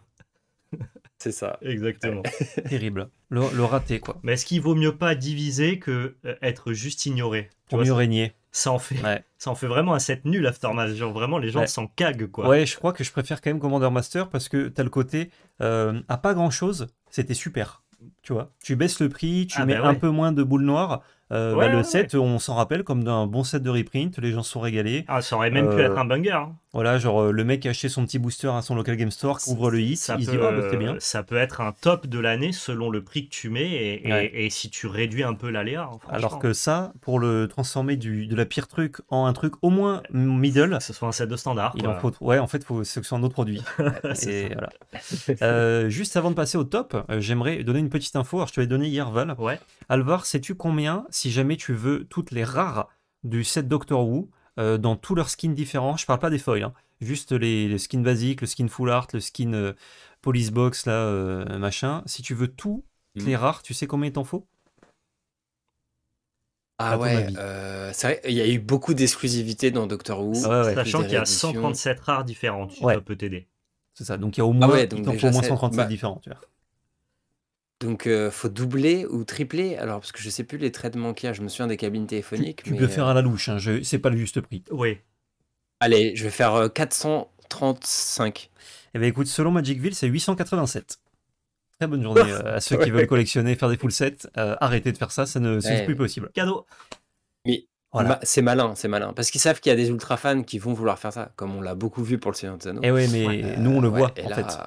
C'est ça. Exactement. Terrible. Le, raté, quoi. Mais est-ce qu'il vaut mieux pas diviser que euh, être juste ignoré Pour mieux régner. Ça en, fait, ça en fait vraiment un set nul, Aftermath. Genre, vraiment, les gens s'en caguent, quoi. Ouais, je crois que je préfère quand même Commander Master parce que t'as le côté, euh, à pas grand-chose, c'était super. Tu vois, tu baisses le prix, tu ah, mets bah un peu moins de boules noires, euh, bah, le set, on s'en rappelle comme d'un bon set de reprint, les gens sont régalés. Ah, ça aurait même pu euh, être un banger. Hein. Voilà, genre euh, le mec a acheté son petit booster à son local game store, ouvre le hit, il peut, dit bah, c'est bien. Ça peut être un top de l'année selon le prix que tu mets et, si tu réduis un peu l'aléa. Hein, Alors que ça, pour le transformer du, de la pire truc en un truc au moins middle, que ce soit un set de standard. Il en faut, ouais, en fait, faut que ce soit un autre produit. Euh, juste avant de passer au top, euh, j'aimerais donner une petite info. Alors, je te l'ai donné hier, Val. Ouais. Alvar, sais-tu combien, si jamais tu veux toutes les rares du set Doctor Who, euh, dans tous leurs skins différents. Je parle pas des foils, hein. juste les, skins basiques, le skin full art, le skin euh, police box, là, euh, machin. Si tu veux tous mm. les rares, tu sais combien il t'en faut ah ouais, euh, vrai, il y a eu beaucoup d'exclusivités dans Doctor Who. Ah Sachant qu'il y a 137 rares différentes, tu ouais. peux t'aider. C'est ça, donc il y a au moins, 137 ah bah, différents. Tu vois. Donc, euh, faut doubler ou tripler, alors parce que je sais plus les traitements qu'il y a, je me souviens des cabines téléphoniques, tu peux faire à euh, la louche, hein, c'est pas le juste prix. Oui. Allez, je vais faire, 435. Euh, eh bien, écoute, selon Magicville, c'est 887. Très bonne journée, à ceux qui veulent collectionner, faire des full sets, arrêtez de faire ça, ça ne c'est plus possible. Cadeau. Mais c'est malin, c'est malin, parce qu'ils savent qu'il y a des ultra fans qui vont vouloir faire ça, comme on l'a beaucoup vu pour le Seigneur des Anneaux. Eh ouais, mais nous, on le voit, en fait.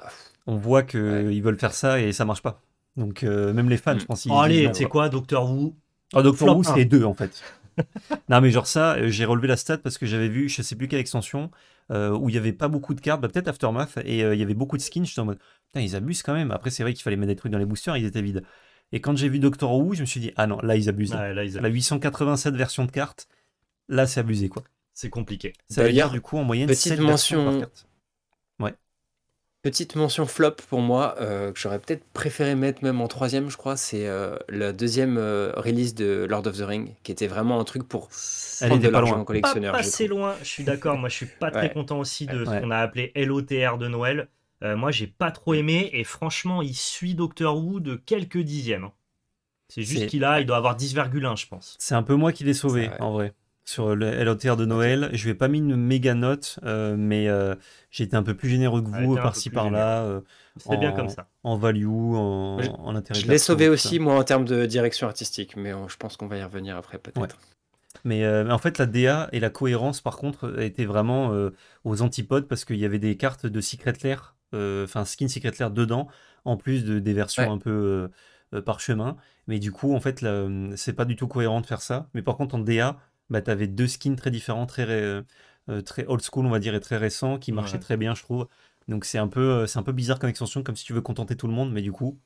On voit qu'ils veulent faire ça et ça marche pas. Donc euh, même les fans, je mm. pense. Ils, oh, allez, tu ah, quoi, Doctor Who ah, Doctor Who, c'est deux en fait. non, mais genre ça, euh, j'ai relevé la stat parce que j'avais vu, je sais plus quelle extension, euh, où il y avait pas beaucoup de cartes, bah, peut-être Aftermath, et il y avait beaucoup de skins. J'étais en mode, putain, ils abusent quand même. Après, c'est vrai qu'il fallait mettre des trucs dans les boosters, ils étaient vides. Et quand j'ai vu Doctor Who, je me suis dit, ah non, là, ils abusent. La 887 version de cartes, là, c'est abusé, quoi. C'est compliqué. Ça veut dire, du coup, en moyenne, petite 7 mention... carte. Petite mention flop pour moi, euh, que j'aurais peut-être préféré mettre même en troisième, je crois, c'est euh, la deuxième euh, release de Lord of the Ring, qui était vraiment un truc pour aller était pas loin. collectionneur. Pas assez loin, je suis d'accord. moi, je suis pas très content aussi de ce qu'on a appelé LOTR de Noël. moi, j'ai pas trop aimé, et franchement, il suit Doctor Who de quelques dixièmes. C'est juste qu'il a, il doit avoir 10,1, je pense. C'est un peu moi qui l'ai sauvé, en vrai sur le LOTR de Noël. Je vais pas mis une méga note, euh, mais euh, j'ai été un peu plus généreux que vous, euh, par-ci par-là. c'est bien comme ça. En value, en, intérêt. Je l'ai sauvé aussi, moi, en termes de direction artistique, mais je pense qu'on va y revenir après, peut-être. Mais, en fait, la DA et la cohérence, par contre, étaient vraiment aux antipodes parce qu'il y avait des cartes de Secret Lair, enfin Skin Secret Lair dedans, en plus de, des versions un peu par chemin. Mais du coup, en fait, hum, c'est pas du tout cohérent de faire ça. Mais par contre, en DA, bah, tu avais deux skins très différents, très, euh, euh, très old school, on va dire, et très récents, qui marchaient très bien, je trouve. Donc c'est un, peu, euh, c'est un peu bizarre comme extension, comme si tu veux contenter tout le monde, mais du coup.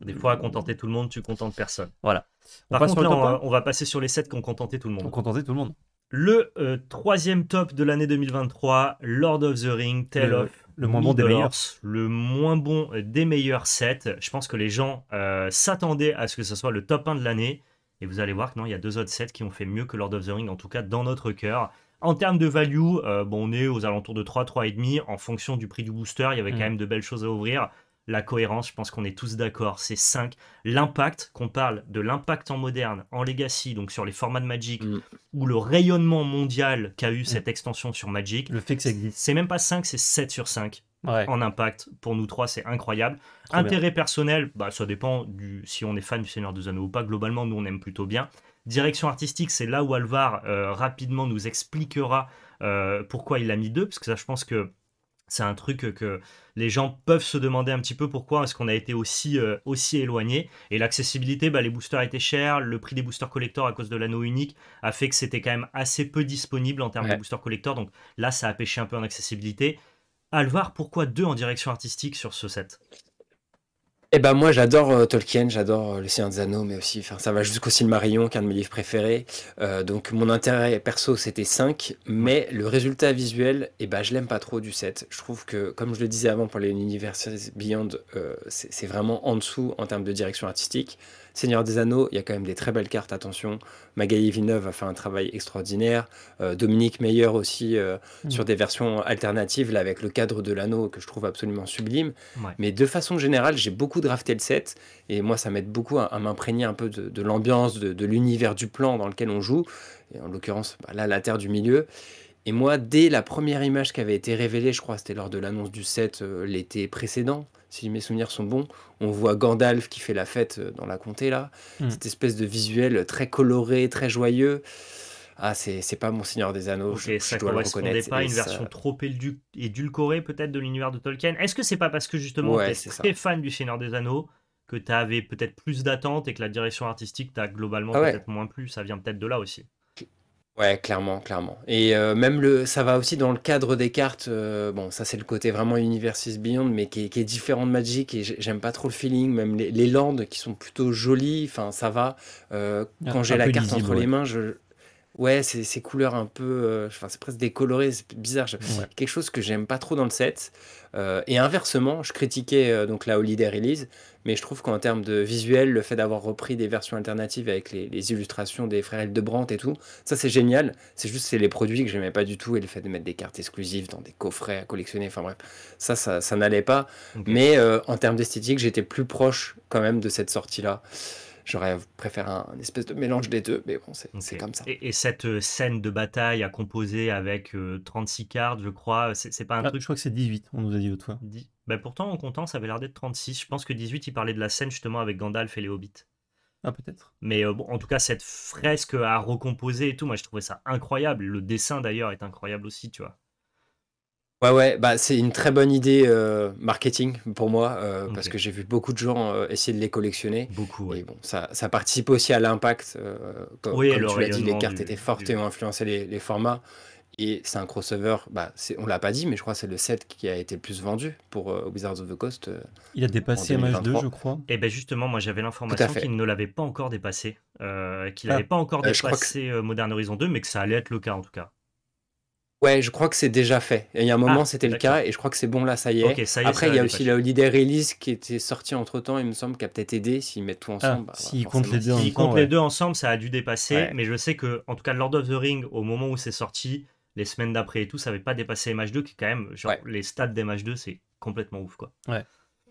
Des fois, à contenter tout le monde, tu contentes personne. Voilà. Par contre, on, va passer sur les sets qui ont contenté tout le monde. Contenter tout le monde. Le troisième top de l'année 2023, Lord of the Ring, Tale le, of. Le moins bon des meilleurs. Le moins bon des meilleurs sets. Je pense que les gens s'attendaient à ce que ce soit le top 1 de l'année. Et vous allez voir que non, il y a deux autres sets qui ont fait mieux que Lord of the Ring, en tout cas dans notre cœur. En termes de value, euh, bon, on est aux alentours de 3, 3,5. En fonction du prix du booster, il y avait quand mm. même de belles choses à ouvrir. La cohérence, je pense qu'on est tous d'accord, c'est 5. L'impact, qu'on parle de l'impact en moderne, en legacy, donc sur les formats de Magic, mm. ou le rayonnement mondial qu'a eu cette mm. extension sur Magic. Le fait que ça existe. C'est même pas 5, c'est 7 sur 5 en impact. Pour nous trois, c'est incroyable. Intérêt personnel, bah, ça dépend du, si on est fan du Seigneur des Anneaux ou pas. Globalement, nous, on aime plutôt bien. Direction artistique, c'est là où Alvar euh, rapidement nous expliquera euh, pourquoi il a mis deux, parce que ça, je pense que c'est un truc que les gens peuvent se demander un petit peu pourquoi est-ce qu'on a été aussi, euh, aussi éloigné. Et l'accessibilité, bah, les boosters étaient chers, le prix des boosters collector à cause de l'anneau unique a fait que c'était quand même assez peu disponible en termes de boosters collector. Donc là, ça a pêché un peu en accessibilité. Alvar, pourquoi deux en direction artistique sur ce set Eh ben moi j'adore euh, Tolkien, j'adore euh, Le Seigneur des Anneaux, mais aussi, ça va jusqu'au Silmarillion, qui est un de mes livres préférés. Euh, donc mon intérêt perso c'était 5, mais le résultat visuel, eh ben je l'aime pas trop du set. Je trouve que, comme je le disais avant pour les Universes Beyond, c'est vraiment en dessous en termes de direction artistique. Seigneur des Anneaux, il y a quand même des très belles cartes, attention. Magali Villeneuve a fait un travail extraordinaire. Euh, Dominique Meyer aussi, euh, mm. sur des versions alternatives, là, avec le cadre de l'anneau, que je trouve absolument sublime. Mais de façon générale, j'ai beaucoup drafté le set, et moi, ça m'aide beaucoup à, m'imprégner un peu de, l'ambiance, de, l'univers du plan dans lequel on joue. Et en l'occurrence, bah, là, la Terre du Milieu. Et moi, dès la première image qui avait été révélée, je crois, c'était lors de l'annonce du set euh, l'été précédent, si mes souvenirs sont bons, on voit Gandalf qui fait la fête euh, dans la comté, là. Hmm. Cette espèce de visuel très coloré, très joyeux. Ah, c'est pas mon Seigneur des Anneaux, je, ça je le pas une version trop édulcorée peut-être de l'univers de Tolkien. Est-ce que c'est pas parce que justement tu fan du Seigneur des Anneaux que tu avais peut-être plus d'attentes et que la direction artistique t'a globalement ah peut-être moins plu Ça vient peut-être de là aussi. Ouais, clairement, clairement. Et euh, même le, ça va aussi dans le cadre des cartes. Euh, bon, ça c'est le côté vraiment Universes Beyond, mais qui est, différent de Magic. Et j'aime pas trop le feeling. Même les, les landes qui sont plutôt jolies. Enfin, ça va. Euh, ah, quand j'ai la carte entre les mains, je, ouais, c'est ces couleurs un peu, euh, enfin, c'est presque décoloré, c'est bizarre. Quelque chose que j'aime pas trop dans le set. Euh, et inversement, je critiquais euh, donc la Holiday Release, mais je trouve qu'en termes de visuel, le fait d'avoir repris des versions alternatives avec les, illustrations des frères Hildebrandt et tout, ça c'est génial. C'est juste c'est les produits que j'aimais pas du tout et le fait de mettre des cartes exclusives dans des coffrets à collectionner, enfin bref, ça ça, n'allait pas. Mais en termes d'esthétique, j'étais plus proche quand même de cette sortie là. J'aurais préféré un, espèce de mélange des deux, mais bon, c'est comme ça. Et, cette euh, scène de bataille à composer avec 36 euh, cartes, je crois, c'est pas un ah, truc. Je crois que c'est 18, on nous a dit l'autre fois. Ben pourtant, en comptant, ça avait l'air d'être 36. Je pense que 18, il parlait de la scène justement avec Gandalf et les Hobbits. Ah, peut-être. Mais euh, bon, en tout cas, cette fresque à recomposer et tout, moi, je trouvais ça incroyable. Le dessin, d'ailleurs, est incroyable aussi, tu vois. Ouais, ouais, bah, c'est une très bonne idée euh, marketing pour moi, euh, parce que j'ai vu beaucoup de gens euh, essayer de les collectionner. Beaucoup, bon, ça, ça participe aussi à l'impact. comme, tu l'as dit, les cartes étaient fortement influencées les, formats. Et c'est un crossover, bah, on l'a pas dit, mais je crois que c'est le set qui a été le plus vendu pour Wizards of the Coast. Il a dépassé MH2, je crois. Et eh bien justement, moi j'avais l'information qu'il ne l'avait pas encore dépassé, qu'il n'avait ah. pas encore dépassé Modern Horizon 2, mais que ça allait être le cas en tout cas. Ouais, je crois que c'est déjà fait. Il y a un moment, ah, c'était le cas, et je crois que c'est bon, là, ça y est. Après, il y a aussi la Holiday Release qui était sortie entre temps, il me semble, qui a peut-être aidé s'ils mettent tout ensemble. Ah, bah, s'ils comptent, les deux, ensemble, ça a dû dépasser, mais je sais que, en tout cas, Lord of the Ring, au moment où c'est sorti, les semaines d'après et tout, ça n'avait pas dépassé MH2, qui, quand même, genre, les stats d'MH2, c'est complètement ouf, quoi. Ouais.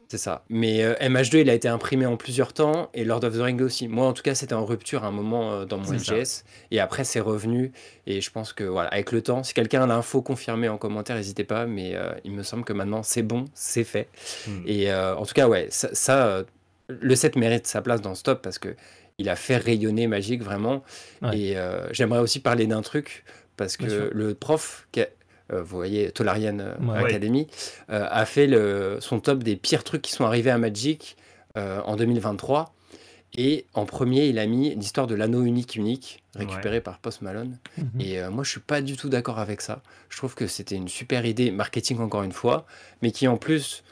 C'est ça. Mais euh, MH2, il a été imprimé en plusieurs temps et Lord of the Rings aussi. Moi, en tout cas, c'était en rupture à un moment euh, dans mon LGS. Et après, c'est revenu. Et je pense que, voilà, avec le temps, si quelqu'un a l'info confirmée en commentaire, n'hésitez pas. Mais euh, il me semble que maintenant, c'est bon, c'est fait. Hmm. Et en tout cas, ouais, ça, le set mérite sa place dans Stop parce que il a fait rayonner Magic vraiment. Et j'aimerais aussi parler d'un truc parce que le prof euh, vous voyez, Tolarian euh, Academy, euh, a fait son top des pires trucs qui sont arrivés à Magic en 2023. Et en premier, il a mis l'histoire de l'anneau unique unique, récupéré par Post Malone. Mhm. Et moi, je suis pas du tout d'accord avec ça. Je trouve que c'était une super idée marketing, encore une fois, mais qui en plus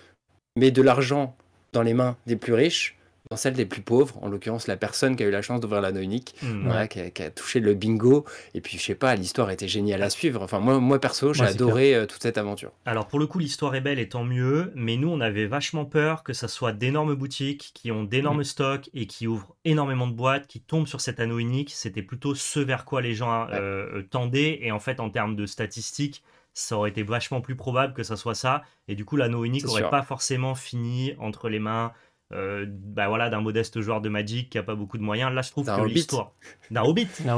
met de l'argent dans les mains des plus riches dans celle des plus pauvres, en l'occurrence la personne qui a eu la chance d'ouvrir l'anneau unique, hmm. qui, a, touché le bingo. Et puis, je sais pas, l'histoire était géniale à suivre. Enfin, moi, moi perso, j'ai adoré euh, toute cette aventure. Alors, pour le coup, l'histoire est belle et tant mieux, mais nous, on avait vachement peur que ça soit d'énormes boutiques qui ont d'énormes hmm. stocks et qui ouvrent énormément de boîtes, qui tombent sur cet anneau unique. C'était plutôt ce vers quoi les gens euh, euh, tendaient. Et en fait, en termes de statistiques, ça aurait été vachement plus probable que ça soit ça. Et du coup, l'anneau unique n'aurait pas forcément fini entre les mains euh, bah voilà, d'un modeste joueur de Magic qui a pas beaucoup de moyens. Là, je trouve que l'histoire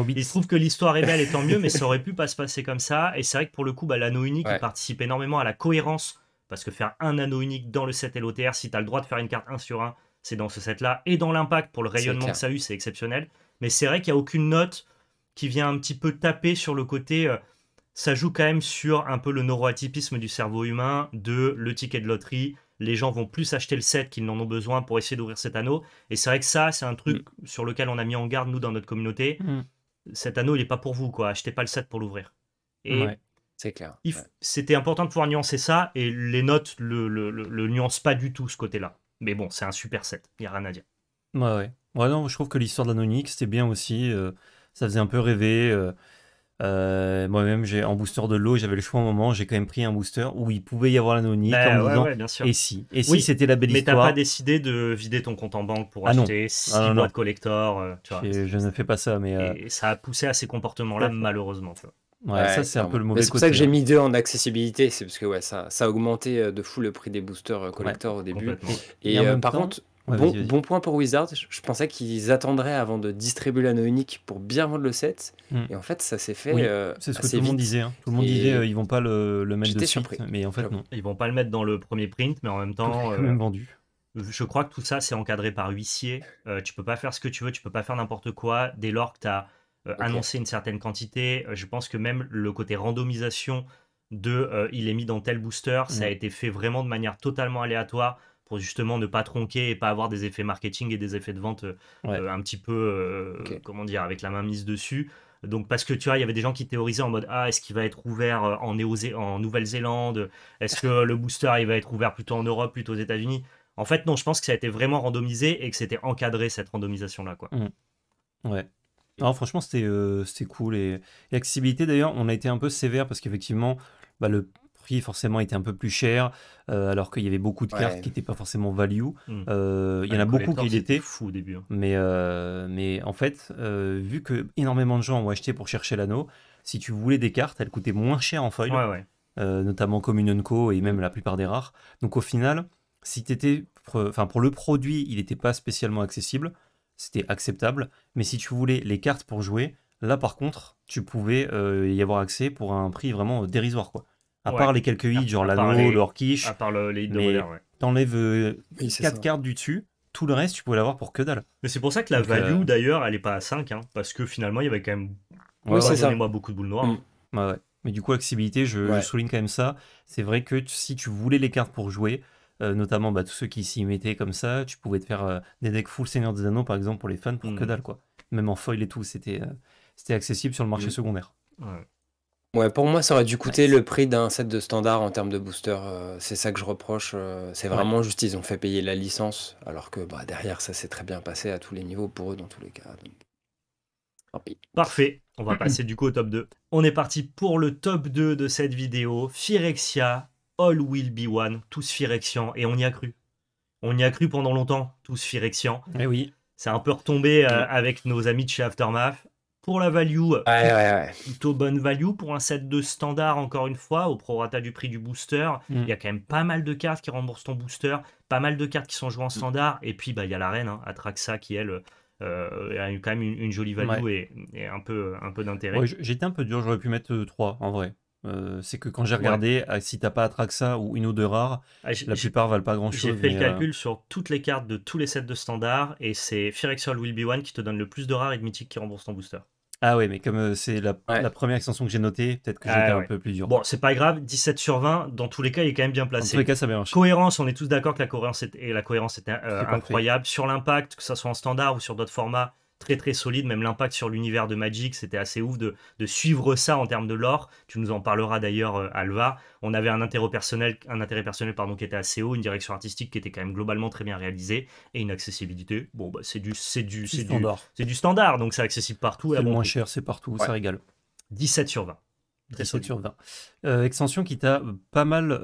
Il trouve que l'histoire est belle et tant mieux, mais ça aurait pu pas se passer comme ça. Et c'est vrai que pour le coup, bah, l'anneau unique participe énormément à la cohérence parce que faire un anneau unique dans le set LOTR, si tu as le droit de faire une carte 1 sur 1, c'est dans ce set-là. Et dans l'impact pour le rayonnement que ça a eu, c'est exceptionnel. Mais c'est vrai qu'il n'y a aucune note qui vient un petit peu taper sur le côté. Euh, ça joue quand même sur un peu le neuroatypisme du cerveau humain, de le ticket de loterie, les gens vont plus acheter le set qu'ils n'en ont besoin pour essayer d'ouvrir cet anneau. Et c'est vrai que ça, c'est un truc mm. sur lequel on a mis en garde, nous, dans notre communauté. Mm. Cet anneau, il n'est pas pour vous, quoi. Achetez pas le set pour l'ouvrir. Et c'est clair. C'était important de pouvoir nuancer ça, et les notes le, le, nuancent pas du tout, ce côté-là. Mais bon, c'est un super set, il n'y a rien à dire. Ouais, ouais. non, je trouve que l'histoire de d'Anonix, c'était bien aussi. Euh, ça faisait un peu rêver. Euh, euh, moi-même, j'ai en booster de l'eau, j'avais le choix au moment, j'ai quand même pris un booster où il pouvait y avoir l'anonyme. en me disant et si, et si c'était la belle histoire. Mais t'as pas décidé de vider ton compte en banque pour ah acheter 6 ah boîtes collector. Euh, je ne fais pas ça, mais. Euh, et ça a poussé à ces comportements-là, malheureusement. Ouais, ça c'est un peu le mauvais côté. C'est pour ça que j'ai hein. mis deux en accessibilité, c'est parce que ouais, ça, ça a augmenté de fou le prix des boosters collector au début. Et, par contre, bon, point pour Wizards. Je pensais qu'ils attendraient avant de distribuer l'anneau unique pour bien vendre le set. Hmm. Et en fait, ça s'est fait. Euh, c'est ce que hein. tout le monde disait. Tout le euh, monde disait qu'ils ils vont pas le, mettre de suite. Mais en fait, non. Ils vont pas le mettre dans le premier print, mais en même temps. Euh, vendu. Je crois que tout ça, c'est encadré par huissier. tu peux pas faire ce que tu veux, tu peux pas faire n'importe quoi. Dès lors que tu as annoncé une certaine quantité, je pense que même le côté randomisation de il est mis dans tel booster, ça hmm. a été fait vraiment de manière totalement aléatoire pour justement ne pas tronquer et pas avoir des effets marketing et des effets de vente euh, euh, un petit peu, euh, comment dire, avec la main mise dessus. Donc, parce que tu vois, il y avait des gens qui théorisaient en mode Ah, est-ce qu'il va être ouvert en, en Nouvelle-Zélande Est-ce que le booster, il va être ouvert plutôt en Europe, plutôt aux États-Unis En fait, non, je pense que ça a été vraiment randomisé et que c'était encadré cette randomisation-là. quoi. Mmh. Ouais. Non, franchement, c'était cool. Et l'accessibilité, d'ailleurs, on a été un peu sévère parce qu'effectivement, bah, le prix forcément était un peu plus cher, euh, alors qu'il y avait beaucoup de cartes qui n'étaient pas forcément value. Hmm. Euh, il y en a ah, beaucoup qui l'étaient. fou au début. Hein. Mais, euh, mais en fait, vu que énormément de gens ont acheté pour chercher l'anneau, si tu voulais des cartes, elles coûtaient moins cher en feuille, ouais, ouais. notamment Communion Co et même la plupart des rares. Donc au final, si étais, enfin pour le produit, il n'était pas spécialement accessible, c'était acceptable. Mais si tu voulais les cartes pour jouer, là par contre, tu pouvais y avoir accès pour un prix vraiment dérisoire quoi. À part les quelques hits, genre l'anneau, l'orquiche. À part les hits de T'enlèves 4 euh, cartes du dessus, tout le reste, tu pouvais l'avoir pour que dalle. Mais c'est pour ça que la euh, value, d'ailleurs, elle est pas à 5, hein, parce que finalement, il y avait quand même. Ouais, moi beaucoup de boules noires. Mm. ouais. Mais du coup, l'accessibilité, je, souligne quand même ça. C'est vrai que si tu voulais les cartes pour jouer, euh, notamment bah, tous ceux qui s'y mettaient comme ça, tu pouvais te faire des decks full Seigneur des Anneaux, par exemple, pour les fans, pour que mm. dalle, quoi. Même en foil et tout, c'était c'était accessible sur le marché mm. secondaire. Ouais. Ouais, pour moi, ça aurait dû coûter le prix d'un set de standard en termes de booster. Euh, c'est ça que je reproche. Euh, c'est vraiment juste, ils ont fait payer la licence, alors que bah, derrière, ça s'est très bien passé à tous les niveaux pour eux, dans tous les cas. Parfait, on va passer du coup au top 2. On est parti pour le top 2 de cette vidéo. Phyrexia, All Will Be One, tous Phyrexians, et on y a cru. On y a cru pendant longtemps, tous Phyrexians. Mais eh oui. C'est un peu retombé euh, mm. avec nos amis de chez Aftermath pour la value, plutôt bonne value. Pour un set de standard, encore une fois, au prorata du prix du booster, mm. il y a quand même pas mal de cartes qui remboursent ton booster, pas mal de cartes qui sont jouées en mm. standard, et puis bah, il y a la reine, hein, Atraxa, qui elle. Euh, a quand même une, jolie value et, un peu, un peu d'intérêt. J'étais un peu dur, j'aurais pu mettre 3 euh, en vrai. Euh, c'est que quand j'ai regardé, euh, si t'as pas Atraxa ou une ou deux rares, ah, la plupart valent pas grand chose. J'ai fait le calcul sur toutes les cartes de tous les sets de standard et c'est Phyrexol Will Be One qui te donne le plus de rares et de mythiques qui remboursent ton booster. Ah oui, mais comme euh, c'est la, première extension que j'ai notée, peut-être que j'étais ah un peu plus dur. Bon, c'est pas grave, 17 sur 20, dans tous les cas, il est quand même bien placé. Dans tous les cas, ça marche. Cohérence, on est tous d'accord que la cohérence est, la cohérence euh, incroyable. Sur l'impact, que ce soit en standard ou sur d'autres formats, très très solide, même l'impact sur l'univers de Magic, c'était assez ouf de, de, suivre ça en termes de lore. Tu nous en parleras d'ailleurs, euh, Alva. On avait un intérêt personnel, un intérêt personnel pardon, qui était assez haut, une direction artistique qui était quand même globalement très bien réalisée et une accessibilité. Bon, bah, c'est du, c'est du, c'est du, standard, donc c'est accessible partout. C'est bon moins cher, c'est partout, ça régale. 17 sur 20. 17 sur 20. Euh, extension qui t'a euh, pas mal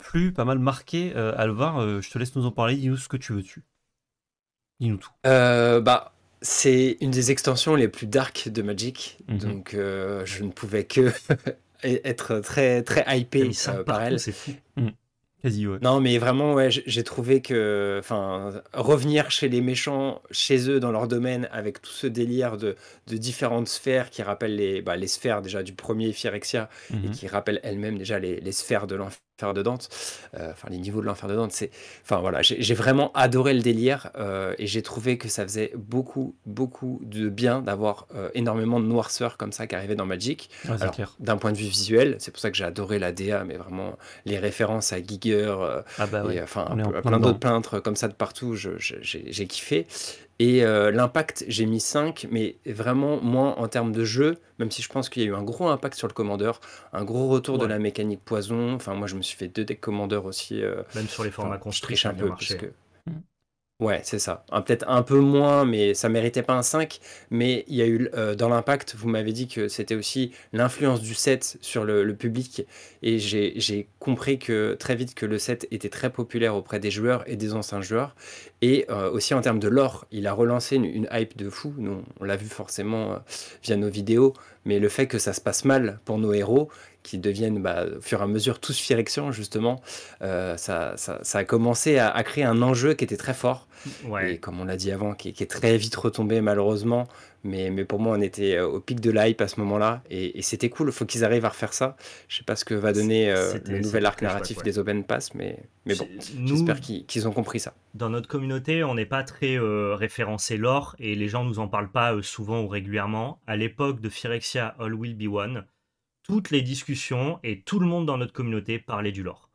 plu, pas mal marqué, Alva Alvar. je te laisse nous en parler. Dis-nous ce que tu veux tu Dis-nous tout. bah, c'est une des extensions les plus dark de Magic, mhm. donc euh, je ne pouvais que e-, être très très hypé euh, par elle. C'est mhm. Non, mais vraiment, ouais, j'ai trouvé que, revenir chez les méchants, chez eux, dans leur domaine, avec tout ce délire de, différentes sphères qui rappellent bah, les, sphères déjà du premier Phyrexia et mhm. qui rappellent elles-mêmes déjà les, les, sphères de l'enfer de Dante, euh, enfin les niveaux de l'enfer de Dante, c'est, enfin voilà, j'ai vraiment adoré le délire euh, et j'ai trouvé que ça faisait beaucoup, beaucoup de bien d'avoir euh, énormément de noirceur comme ça qui arrivait dans Magic. D'un point de vue visuel, c'est pour ça que j'ai adoré la DA, mais vraiment les références à Giger, ah bah et, enfin plein d'autres peintres comme ça de partout, j'ai kiffé. Et euh, l'impact, j'ai mis 5, mais vraiment moins en termes de jeu, même si je pense qu'il y a eu un gros impact sur le commandeur, un gros retour de la mécanique poison. Enfin, moi, je me suis fait deux decks commandeurs aussi. Euh, même sur les formats construits, un peu. Ouais, c'est ça. Peut-être un peu moins, mais ça méritait pas un 5. Mais il y a eu, euh, dans l'impact, vous m'avez dit que c'était aussi l'influence du 7 sur le, public. Et j'ai compris que très vite que le 7 était très populaire auprès des joueurs et des anciens joueurs. Et euh, aussi en termes de lore, il a relancé une, hype de fou. on l'a vu forcément euh, via nos vidéos. Mais le fait que ça se passe mal pour nos héros, qui deviennent bah, au fur et à mesure tous Phyrexians, justement, euh, ça, ça, a commencé à, créer un enjeu qui était très fort. Ouais. Et comme on l'a dit avant, qui, est très vite retombé malheureusement. Mais, mais pour moi, on était euh, au pic de l'hype à ce moment-là. Et, c'était cool. Il faut qu'ils arrivent à refaire ça. Je sais pas ce que va donner euh, le nouvel arc narratif des Open Pass, mais, mais bon, j'espère qu'ils ont compris ça. Dans notre communauté, on n'est pas très référencé lore et les gens nous en parlent pas souvent ou régulièrement. À l'époque de Phyrexia All Will Be One, toutes les discussions et tout le monde dans notre communauté parlait du lore.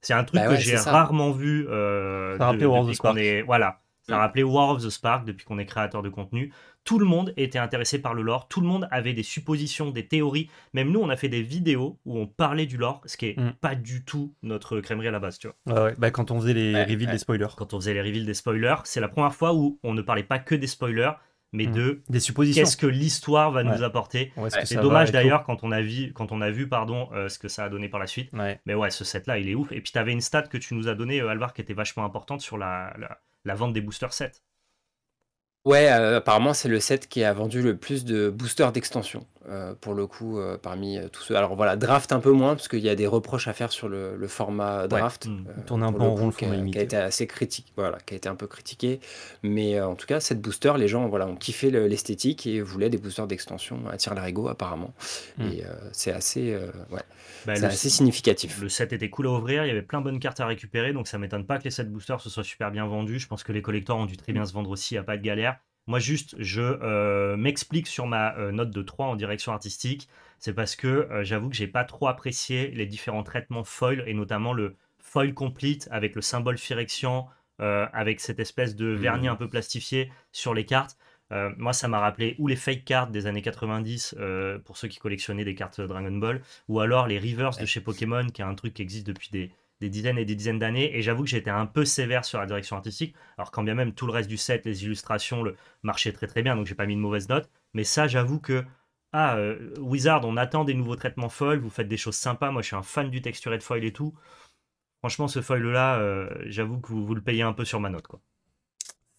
C'est un truc bah que j'ai rarement vu. Euh, ça rappelait rappelé War of the Spark. voilà, ça a mm. rappelait War of the Spark depuis qu'on est créateur de contenu. Tout le monde était intéressé par le lore. Tout le monde avait des suppositions, des théories. Même nous, on a fait des vidéos où on parlait du lore, ce qui est mm. pas du tout notre crémerie à la base, tu vois. Bah, quand on faisait les reveals des spoilers. Quand on faisait les reveals des spoilers, c'est la première fois où on ne parlait pas que des spoilers mais deux hmm. de des suppositions. Qu'est-ce que l'histoire va nous apporter C'est dommage d'ailleurs quand on a vu quand on a vu pardon euh, ce que ça a donné par la suite. Mais ouais, ce set là, il est ouf. Et puis tu avais une stat que tu nous as donnée, euh, Alvar, qui était vachement importante sur la, vente des boosters sets. Ouais, euh, apparemment c'est le set qui a vendu le plus de boosters d'extension. Euh, pour le coup, euh, parmi euh, tous ceux. Alors voilà, draft un peu moins, parce qu'il y a des reproches à faire sur le, format draft. Mmh. Ouais, un peu en rond, qui, a été assez critique, voilà, qui a été un peu critiqué. Mais en tout cas, cette booster, les gens voilà, ont kiffé l'esthétique et voulaient des boosters d'extension à tir l'arigo apparemment. Mmh. Et c'est assez, ouais, bah, assez significatif. Le set était cool à ouvrir, il y avait plein de bonnes cartes à récupérer, donc ça m'étonne pas que les 7 boosters se soient super bien vendus. Je pense que les collecteurs ont dû très bien se vendre aussi, à pas de galère. Moi, juste, je euh, m'explique sur ma euh, note de 3 en direction artistique. C'est parce que euh, j'avoue que j'ai pas trop apprécié les différents traitements foil et notamment le foil complete avec le symbole Phyrexian, avec cette espèce de mmh. vernis un peu plastifié sur les cartes. moi, ça m'a rappelé ou les fake cards des années 90 pour ceux qui collectionnaient des cartes Dragon Ball, ou alors les revers de chez Pokémon, qui est un truc qui existe depuis des, des dizaines et des dizaines d'années, et j'avoue que j'étais un peu sévère sur la direction artistique, alors quand bien même tout le reste du set, les illustrations, le marchait très très bien, donc j'ai pas mis de mauvaise note, mais ça j'avoue que, ah, euh, Wizard, on attend des nouveaux traitements folles vous faites des choses sympas, moi je suis un fan du texturé de foil et tout, franchement ce foil-là, euh, j'avoue que vous, vous le payez un peu sur ma note, quoi.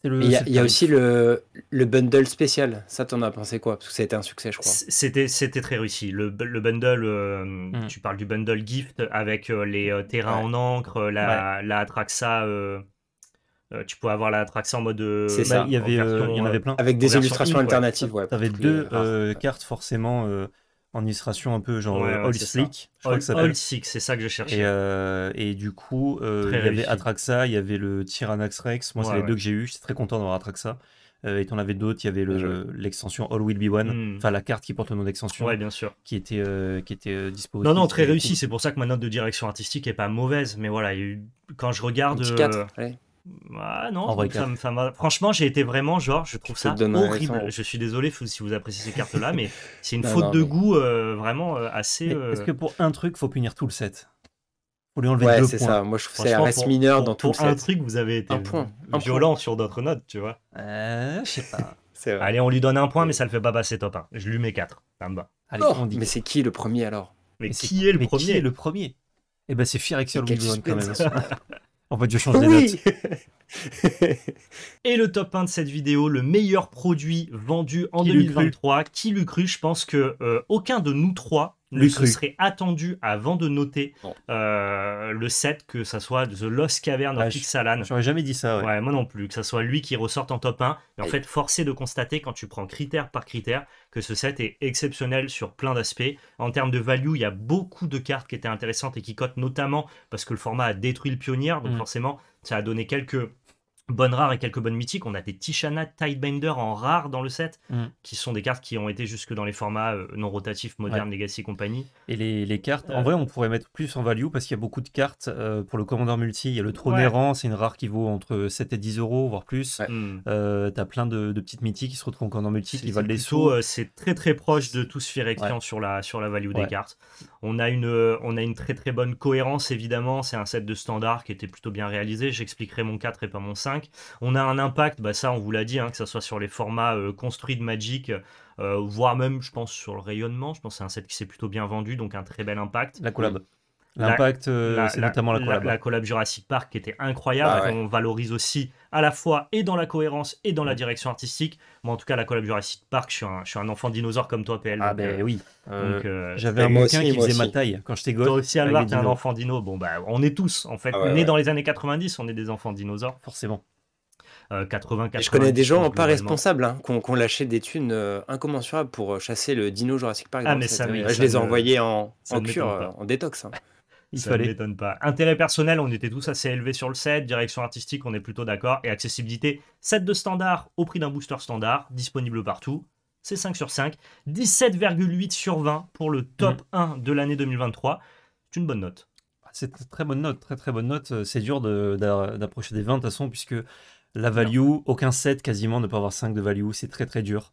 Il y a, aussi le, bundle spécial. Ça, t'en as pensé quoi Parce que ça a été un succès, je crois. C'était, très réussi. Le, bundle, euh, mm. tu parles du bundle gift avec euh, les euh, terrains en encre, la, Atraxa. tu pouvais avoir la Atraxa en mode. C'est bah, ça. Il y, avait, en avait plein. Avec des illustrations alternatives, ouais. Tu avais deux ah. cartes, forcément en illustration un peu genre euh, Old Slick. Slick, c'est ça que je cherchais. Et, euh, du coup, euh, il y avait Atraxa, il y avait le Tyrannax Rex. Moi, c'est les deux que j'ai eu. J'étais très content d'avoir Atraxa. Euh, et on avais d'autres. Il y avait l'extension All Will Be One, hmm. enfin la carte qui porte le nom d'extension. Ouais, bien sûr. Qui était, qui était disponible. Non, non, très réussi. C'est pour ça que ma note de direction artistique est pas mauvaise. Mais voilà, quand je regarde. Ah non, franchement, j'ai été vraiment genre, je trouve ça horrible. Je suis désolé si vous appréciez ces cartes-là, mais c'est une faute de goût euh, vraiment euh, assez. parce euh, Est-ce que pour un truc, faut punir tout le set Faut lui enlever ouais, deux ça. Moi, je trouve c'est la reste mineure dans tout le set. un truc, vous avez été violent sur d'autres notes, tu vois. je sais pas. Allez, on lui donne un point, mais ça le fait pas passer top 1. Je lui mets 4. on dit. Mais c'est qui le premier alors mais, qui, est, le premier et le premier Eh ben, c'est Firexion quand même. En fait, je change les notes. Et le top 1 de cette vidéo, le meilleur produit vendu en 2023, qui l'eût cru Je pense que euh, aucun de nous trois mais ce serait attendu avant de noter euh, le set que ça soit The Lost Cavern ou of Je J'aurais jamais dit ça. Ouais. moi non plus. Que ça soit lui qui ressorte en top 1. Mais en fait, forcé de constater quand tu prends critère par critère que ce set est exceptionnel sur plein d'aspects. En termes de value, il y a beaucoup de cartes qui étaient intéressantes et qui cotent, notamment parce que le format a détruit le pionnier. Donc mm. forcément, ça a donné quelques bonnes rares et quelques bonnes mythiques. On a des Tishana Tidebinder en rare dans le set, mm. qui sont des cartes qui ont été jusque dans les formats euh, non rotatifs, modernes, legacy et compagnie. Et les, cartes, en euh. vrai, on pourrait mettre plus en value parce qu'il y a beaucoup de cartes euh, pour le commandeur multi. Il y a le trône errant, c'est une rare qui vaut entre 7 et 10 euros, voire plus. Mm. T'as plein de, petites mythiques qui se retrouvent en commandeur multi, qui valent des sous. c'est très très proche de tout ce sur, la, sur la value des cartes. On a, une, on a une très très bonne cohérence, évidemment. C'est un set de standard qui était plutôt bien réalisé. J'expliquerai mon 4 et pas mon 5. On a un impact, bah ça on vous l'a dit, hein, que ce soit sur les formats euh, construits de Magic, euh, voire même je pense sur le rayonnement. Je pense que c'est un set qui s'est plutôt bien vendu, donc un très bel impact. La collab. L'impact, euh, c'est notamment la collab. La, la, collab Jurassic Park qui était incroyable. Bah on valorise aussi à la fois et dans la cohérence et dans la mm. direction artistique. Moi, en tout cas, la collab Jurassic Park, je suis un, enfant dinosaure comme toi, PL. Ah, ben euh, oui. Euh, j'avais un bouquin qui faisait ma taille quand j'étais gosse. Toi aussi, Alvar, t'es un enfant dino. Bon, bah, on est tous, en fait. Nés dans les années 90, on est des enfants dinosaures. Forcément. 80, je connais des gens pas responsables hein, qui ont lâché des thunes incommensurables pour chasser le dino Jurassic Park. Ah, mais ça, je les ai envoyés en, en cure, en détox. Hein ça ne m'étonne pas. Intérêt personnel, on était tous assez élevés sur le set. Direction artistique, on est plutôt d'accord. Et accessibilité, 7 de standard au prix d'un booster standard, disponible partout. C'est 5 sur 5. 17,8 sur 20 pour le top 1 mm. de l'année 2023. C'est une bonne note. Ah, c'est une très bonne note, très très bonne note. Euh, c'est dur d'approcher des 20 de toute façon, puisque la value, aucun set quasiment ne peut avoir 5 de value. C'est très très dur.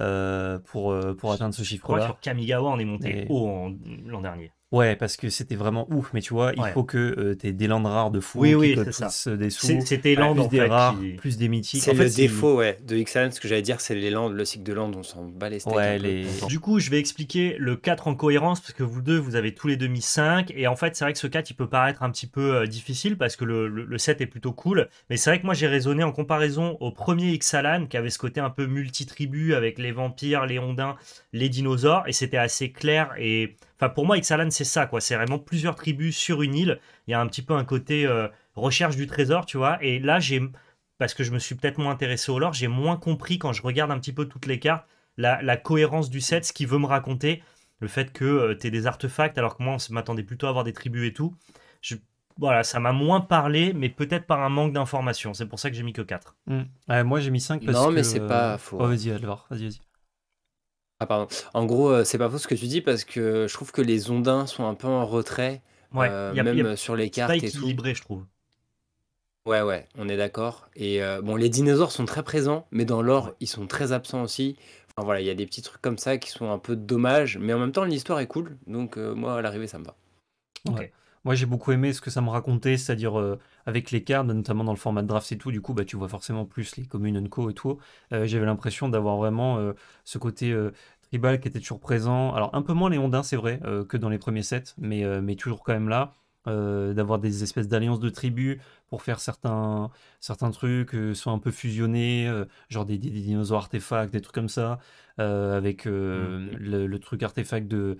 Euh, pour, euh, pour atteindre ce chiffre-là. Je crois que sur Kamigawa, on est monté haut l'an dernier. Ouais, parce que c'était vraiment ouf, mais tu vois, il faut que euh, tu aies des landes rares de fou. Oui, oui, c'est euh, Des sous, c'était landes rares, plus des mythiques. C'est le défaut ouais, de Xalan, ce que j'allais dire, c'est les landes, le cycle de landes, on s'en bat les Du coup, je vais expliquer le 4 en cohérence, parce que vous deux, vous avez tous les demi 5, et en fait, c'est vrai que ce 4, il peut paraître un petit peu euh, difficile, parce que le, 7 est plutôt cool, mais c'est vrai que moi, j'ai raisonné en comparaison au premier Xalan, qui avait ce côté un peu multi tribu avec les vampires, les ondins, les dinosaures, et c'était assez clair et Enfin, pour moi, Ixalan, c'est ça, quoi. C'est vraiment plusieurs tribus sur une île. Il y a un petit peu un côté euh, recherche du trésor, tu vois. Et là, j'ai, parce que je me suis peut-être moins intéressé au lore, j'ai moins compris quand je regarde un petit peu toutes les cartes, la, cohérence du set, ce qu'il veut me raconter, le fait que euh, tu des artefacts, alors que moi, on m'attendait plutôt à avoir des tribus et tout. voilà, ça m'a moins parlé, mais peut-être par un manque d'informations. C'est pour ça que j'ai mis que 4. Mmh. moi, j'ai mis 5 non, mais c'est pas faux. Oh, hein. vas-y, alors. vas-y, vas-y. Ah pardon. En gros, euh, c'est pas faux ce que tu dis parce que je trouve que les Ondins sont un peu en retrait, Ouais, euh, même sur les cartes et tout. équilibré, je trouve. Ouais, ouais, on est d'accord. Et euh, bon, les dinosaures sont très présents, mais dans l'or, ils sont très absents aussi. Enfin voilà, il y a des petits trucs comme ça qui sont un peu dommages, mais en même temps, l'histoire est cool, donc moi, à l'arrivée, ça me va. Ok. Moi, j'ai beaucoup aimé ce que ça me racontait, c'est-à-dire euh, avec les cartes, notamment dans le format de draft et tout. Du coup, bah, tu vois forcément plus les communes co et tout. Euh, j'avais l'impression d'avoir vraiment euh, ce côté tribal qui était toujours présent. Alors, un peu moins les Ondins, c'est vrai, que dans les premiers sets, mais, mais toujours quand même là. d'avoir des espèces d'alliances de tribus pour faire certains, certains trucs, soit un peu fusionnés, genre des, dinosaures artefacts, des trucs comme ça, avec mm. le, truc artefact de,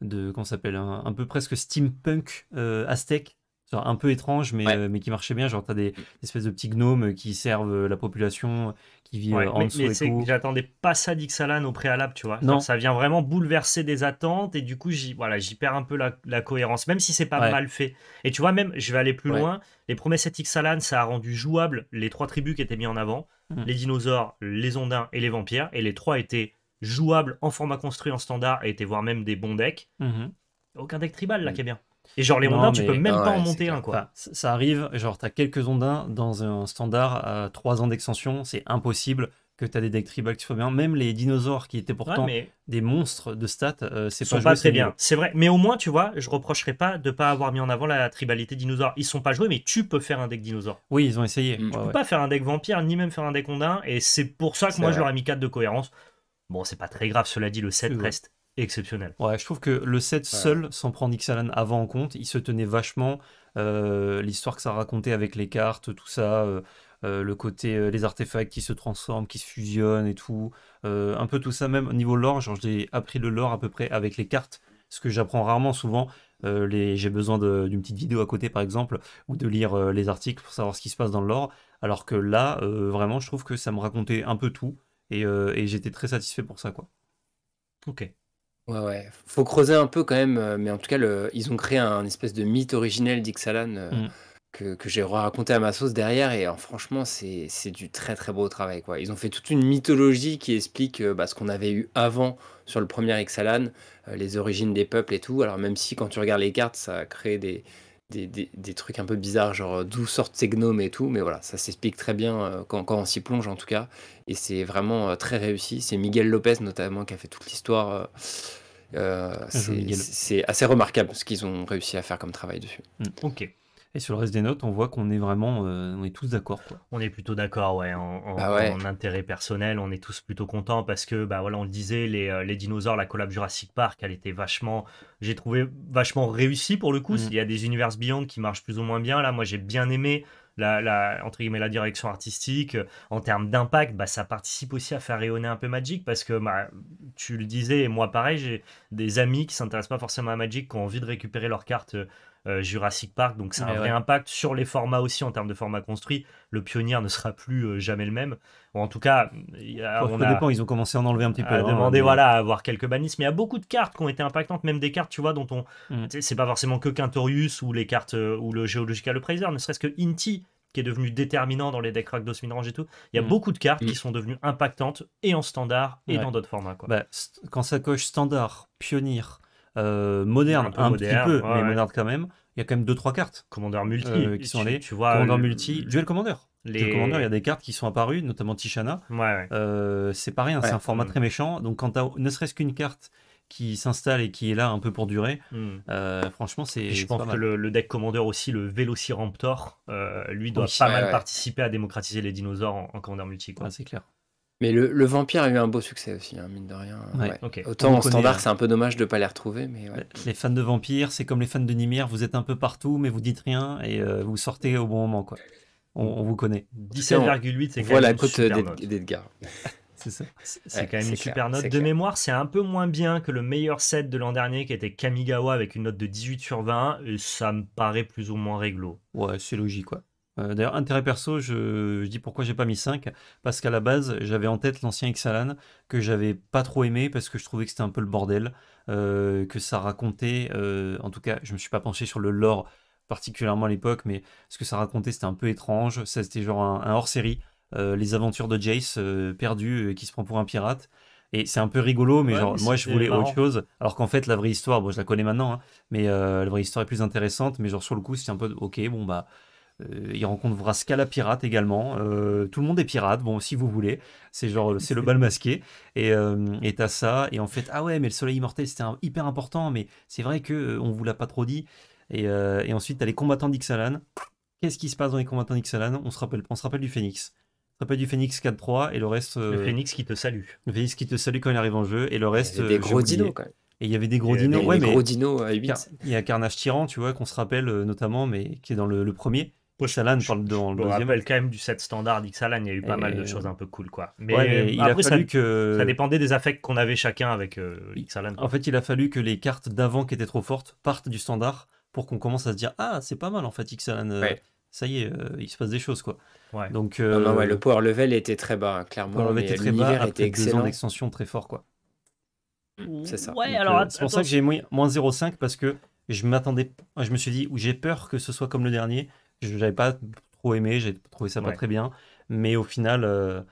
de qu'on s'appelle un, peu presque steampunk euh, aztèque un peu étrange mais, euh, mais qui marchait bien genre t'as des, espèces de petits gnomes euh, qui servent la population qui vit en mais, dessous j'attendais pas ça d'Ixalan au préalable tu vois non. ça vient vraiment bouleverser des attentes et du coup j'y voilà j'y perds un peu la, cohérence même si c'est pas mal fait et tu vois même je vais aller plus loin les promesses d'Ixalan ça a rendu jouable les trois tribus qui étaient mis en avant mm. les dinosaures les ondins et les vampires et les trois étaient jouable en format construit en standard et été voir même des bons decks. Mhm. Aucun deck tribal là mm. qui est bien. Et genre les ondins, tu peux même ah pas en monter un quoi. ça arrive, genre t'as quelques ondins dans un standard à 3 ans d'extension, c'est impossible que t'as des decks tribal qui soient bien. Même les dinosaures qui étaient pourtant des monstres de stats, euh, c'est pas, pas très bien. C'est vrai, mais au moins tu vois, je reprocherais pas de pas avoir mis en avant la tribalité dinosaure. Ils sont pas joués, mais tu peux faire un deck dinosaure. Oui, ils ont essayé. Mm. Tu peux pas faire un deck vampire, ni même faire un deck ondin, et c'est pour ça que moi je leur ai mis 4 de cohérence. Bon, c'est pas très grave, cela dit, le set reste exceptionnel. Ouais, je trouve que le set seul, sans prendre Xalan avant en compte, il se tenait vachement. Euh, l'histoire que ça racontait avec les cartes, tout ça, euh, euh, le côté, les artefacts qui se transforment, qui se fusionnent et tout. un peu tout ça, même au niveau lore, genre j'ai appris le lore à peu près avec les cartes, ce que j'apprends rarement souvent. J'ai besoin d'une petite vidéo à côté, par exemple, ou de lire les articles pour savoir ce qui se passe dans le lore. Alors que là, vraiment, je trouve que ça me racontait un peu tout. Euh, et, j'étais très satisfait pour ça, quoi. Ok. Ouais, ouais. Faut creuser un peu quand même, euh, mais en tout cas, ils ont créé un, espèce de mythe originel d'Ixalan euh, mm. que, j'ai raconté à ma sauce derrière, et franchement, c'est du très très beau travail. Quoi. Ils ont fait toute une mythologie qui explique bah, ce qu'on avait eu avant sur le premier Ixalan, les origines des peuples et tout. Alors, même si quand tu regardes les cartes, ça crée des, des, trucs un peu bizarres, genre euh, d'où sortent ces gnomes et tout, mais voilà, ça s'explique très bien euh, quand, on s'y plonge en tout cas, et c'est vraiment euh, très réussi. C'est Miguel Lopez notamment qui a fait toute l'histoire. Ah, c'est assez remarquable ce qu'ils ont réussi à faire comme travail dessus. Mm. ok. Et sur le reste des notes, on voit qu'on est vraiment, euh, on est tous d'accord. On est plutôt d'accord, bah ouais. En, intérêt personnel, on est tous plutôt contents parce que, ben voilà, on le disait, euh, les, dinosaures, la collab Jurassic Park, elle était vachement, j'ai trouvé vachement réussie pour le coup. Mm. Il y a des univers Beyond qui marchent plus ou moins bien. Là, moi, j'ai bien aimé la, entre guillemets, la direction artistique. Euh, en termes d'impact, bah, ça participe aussi à faire rayonner un peu Magic parce que bah, tu le disais, et moi pareil, j'ai des amis qui s'intéressent pas forcément à Magic, qui ont envie de récupérer leurs cartes euh, Jurassic Park. Donc c'est eh un vrai impact sur les formats aussi en termes de formats construits. Le pionnier ne sera plus euh, jamais le même. en tout cas, on dépend, ils ont commencé à en enlever un petit peu. À hein, demander voilà, à avoir quelques bannisses. Mais il y a beaucoup de cartes qui ont été impactantes, même des cartes, tu vois, dont on. Mm. C'est pas forcément que Quintorius ou les cartes euh, ou le Geological Appraiser, ne serait-ce que Inti qui est devenu déterminant dans les decks Rakdos Midrange et tout. Il y a mm. beaucoup de cartes qui mm. sont devenues impactantes et en standard et dans d'autres formats. Quoi. Bah, quand ça coche standard, pionnier, euh, moderne, un petit peu mais moderne quand même. Il y a quand même deux trois cartes. commandeur multi euh, qui sont les Tu vois, euh, multi, duel commander. Les... il y a des cartes qui sont apparues, notamment Tishana. c'est pas rien, c'est un format mm. très méchant. Donc quand à ne serait-ce qu'une carte qui s'installe et qui est là un peu pour durer. Mm. franchement, c'est. Je pense que le, deck commander aussi, le Velociraptor, lui doit pas mal participer à démocratiser les dinosaures en, commander multi. Ah, c'est clair. Mais le, vampire a eu un beau succès aussi, hein, mine de rien. Autant en standard, euh, c'est un peu dommage de ne pas les retrouver. Mais euh, Les fans de vampires, c'est comme les fans de Nimir, vous êtes un peu partout, mais vous dites rien et euh, vous sortez au bon moment. quoi. On, vous connaît. 17,8, c'est quand même une super d'Edgar. c'est ça. C'est quand même une super note. De mémoire, c'est un peu moins bien que le meilleur set de l'an dernier qui était Kamigawa avec une note de 18 sur 20. ça me paraît plus ou moins réglo. Ouais, c'est logique, quoi. Euh, d'ailleurs, intérêt perso, je, dis pourquoi j'ai pas mis 5, parce qu'à la base, j'avais en tête l'ancien Xalan, que j'avais pas trop aimé, parce que je trouvais que c'était un peu le bordel, euh, que ça racontait, euh, en tout cas, je me suis pas penché sur le lore particulièrement à l'époque, mais ce que ça racontait, c'était un peu étrange, ça c'était genre un, hors-série, les aventures de Jace perdu, qui se prend pour un pirate, et c'est un peu rigolo, mais moi je voulais autre chose. Alors qu'en fait, la vraie histoire, bon, je la connais maintenant, hein, mais la vraie histoire est plus intéressante. Mais genre, sur le coup, c'était un peu ok, bon, bah, euh, il rencontre Vraska la pirate également. Euh, tout le monde est pirate, bon, si vous voulez. C'est genre, c'est le bal masqué. Et euh, et t'as ça. Et en fait, ah ouais, mais le soleil immortel, c'était hyper important. Mais c'est vrai que on vous l'a pas trop dit. Et, et ensuite, t'as les combattants d'Ixalan. Qu'est-ce qui se passe dans les combattants d'Ixalan on, se rappelle, on se rappelle du phénix. On se rappelle du phénix 4-3 et le reste. Le phénix qui te salue. Le Phoenix qui te salue quand il arrive en jeu. Et le reste. des gros dinos quand Et il y avait des gros dinos. Il y a Carnage Tyran, tu vois, qu'on se rappelle notamment, mais qui est dans le premier. Pochalan dans le deuxième. quand même du set standard d'Ixalan, il y a eu pas mal de choses un peu cool quoi. Mais, il après, ça, que... ça dépendait des affects qu'on avait chacun avec euh, Xalan. En fait, il a fallu que les cartes d'avant qui étaient trop fortes partent du standard pour qu'on commence à se dire Ah, c'est pas mal en fait, Xalan. Euh, ça y est, euh, il se passe des choses quoi. Donc, euh, le power level était très bas, clairement. Le power level était très bas, après excellent. d'extension très fort quoi. C'est ça. c'est pour ça que j'ai moins 0,5 parce que je m'attendais, je me suis dit, j'ai peur que ce soit comme le dernier je n'avais pas trop aimé, j'ai trouvé ça pas très bien. Mais au final, euh,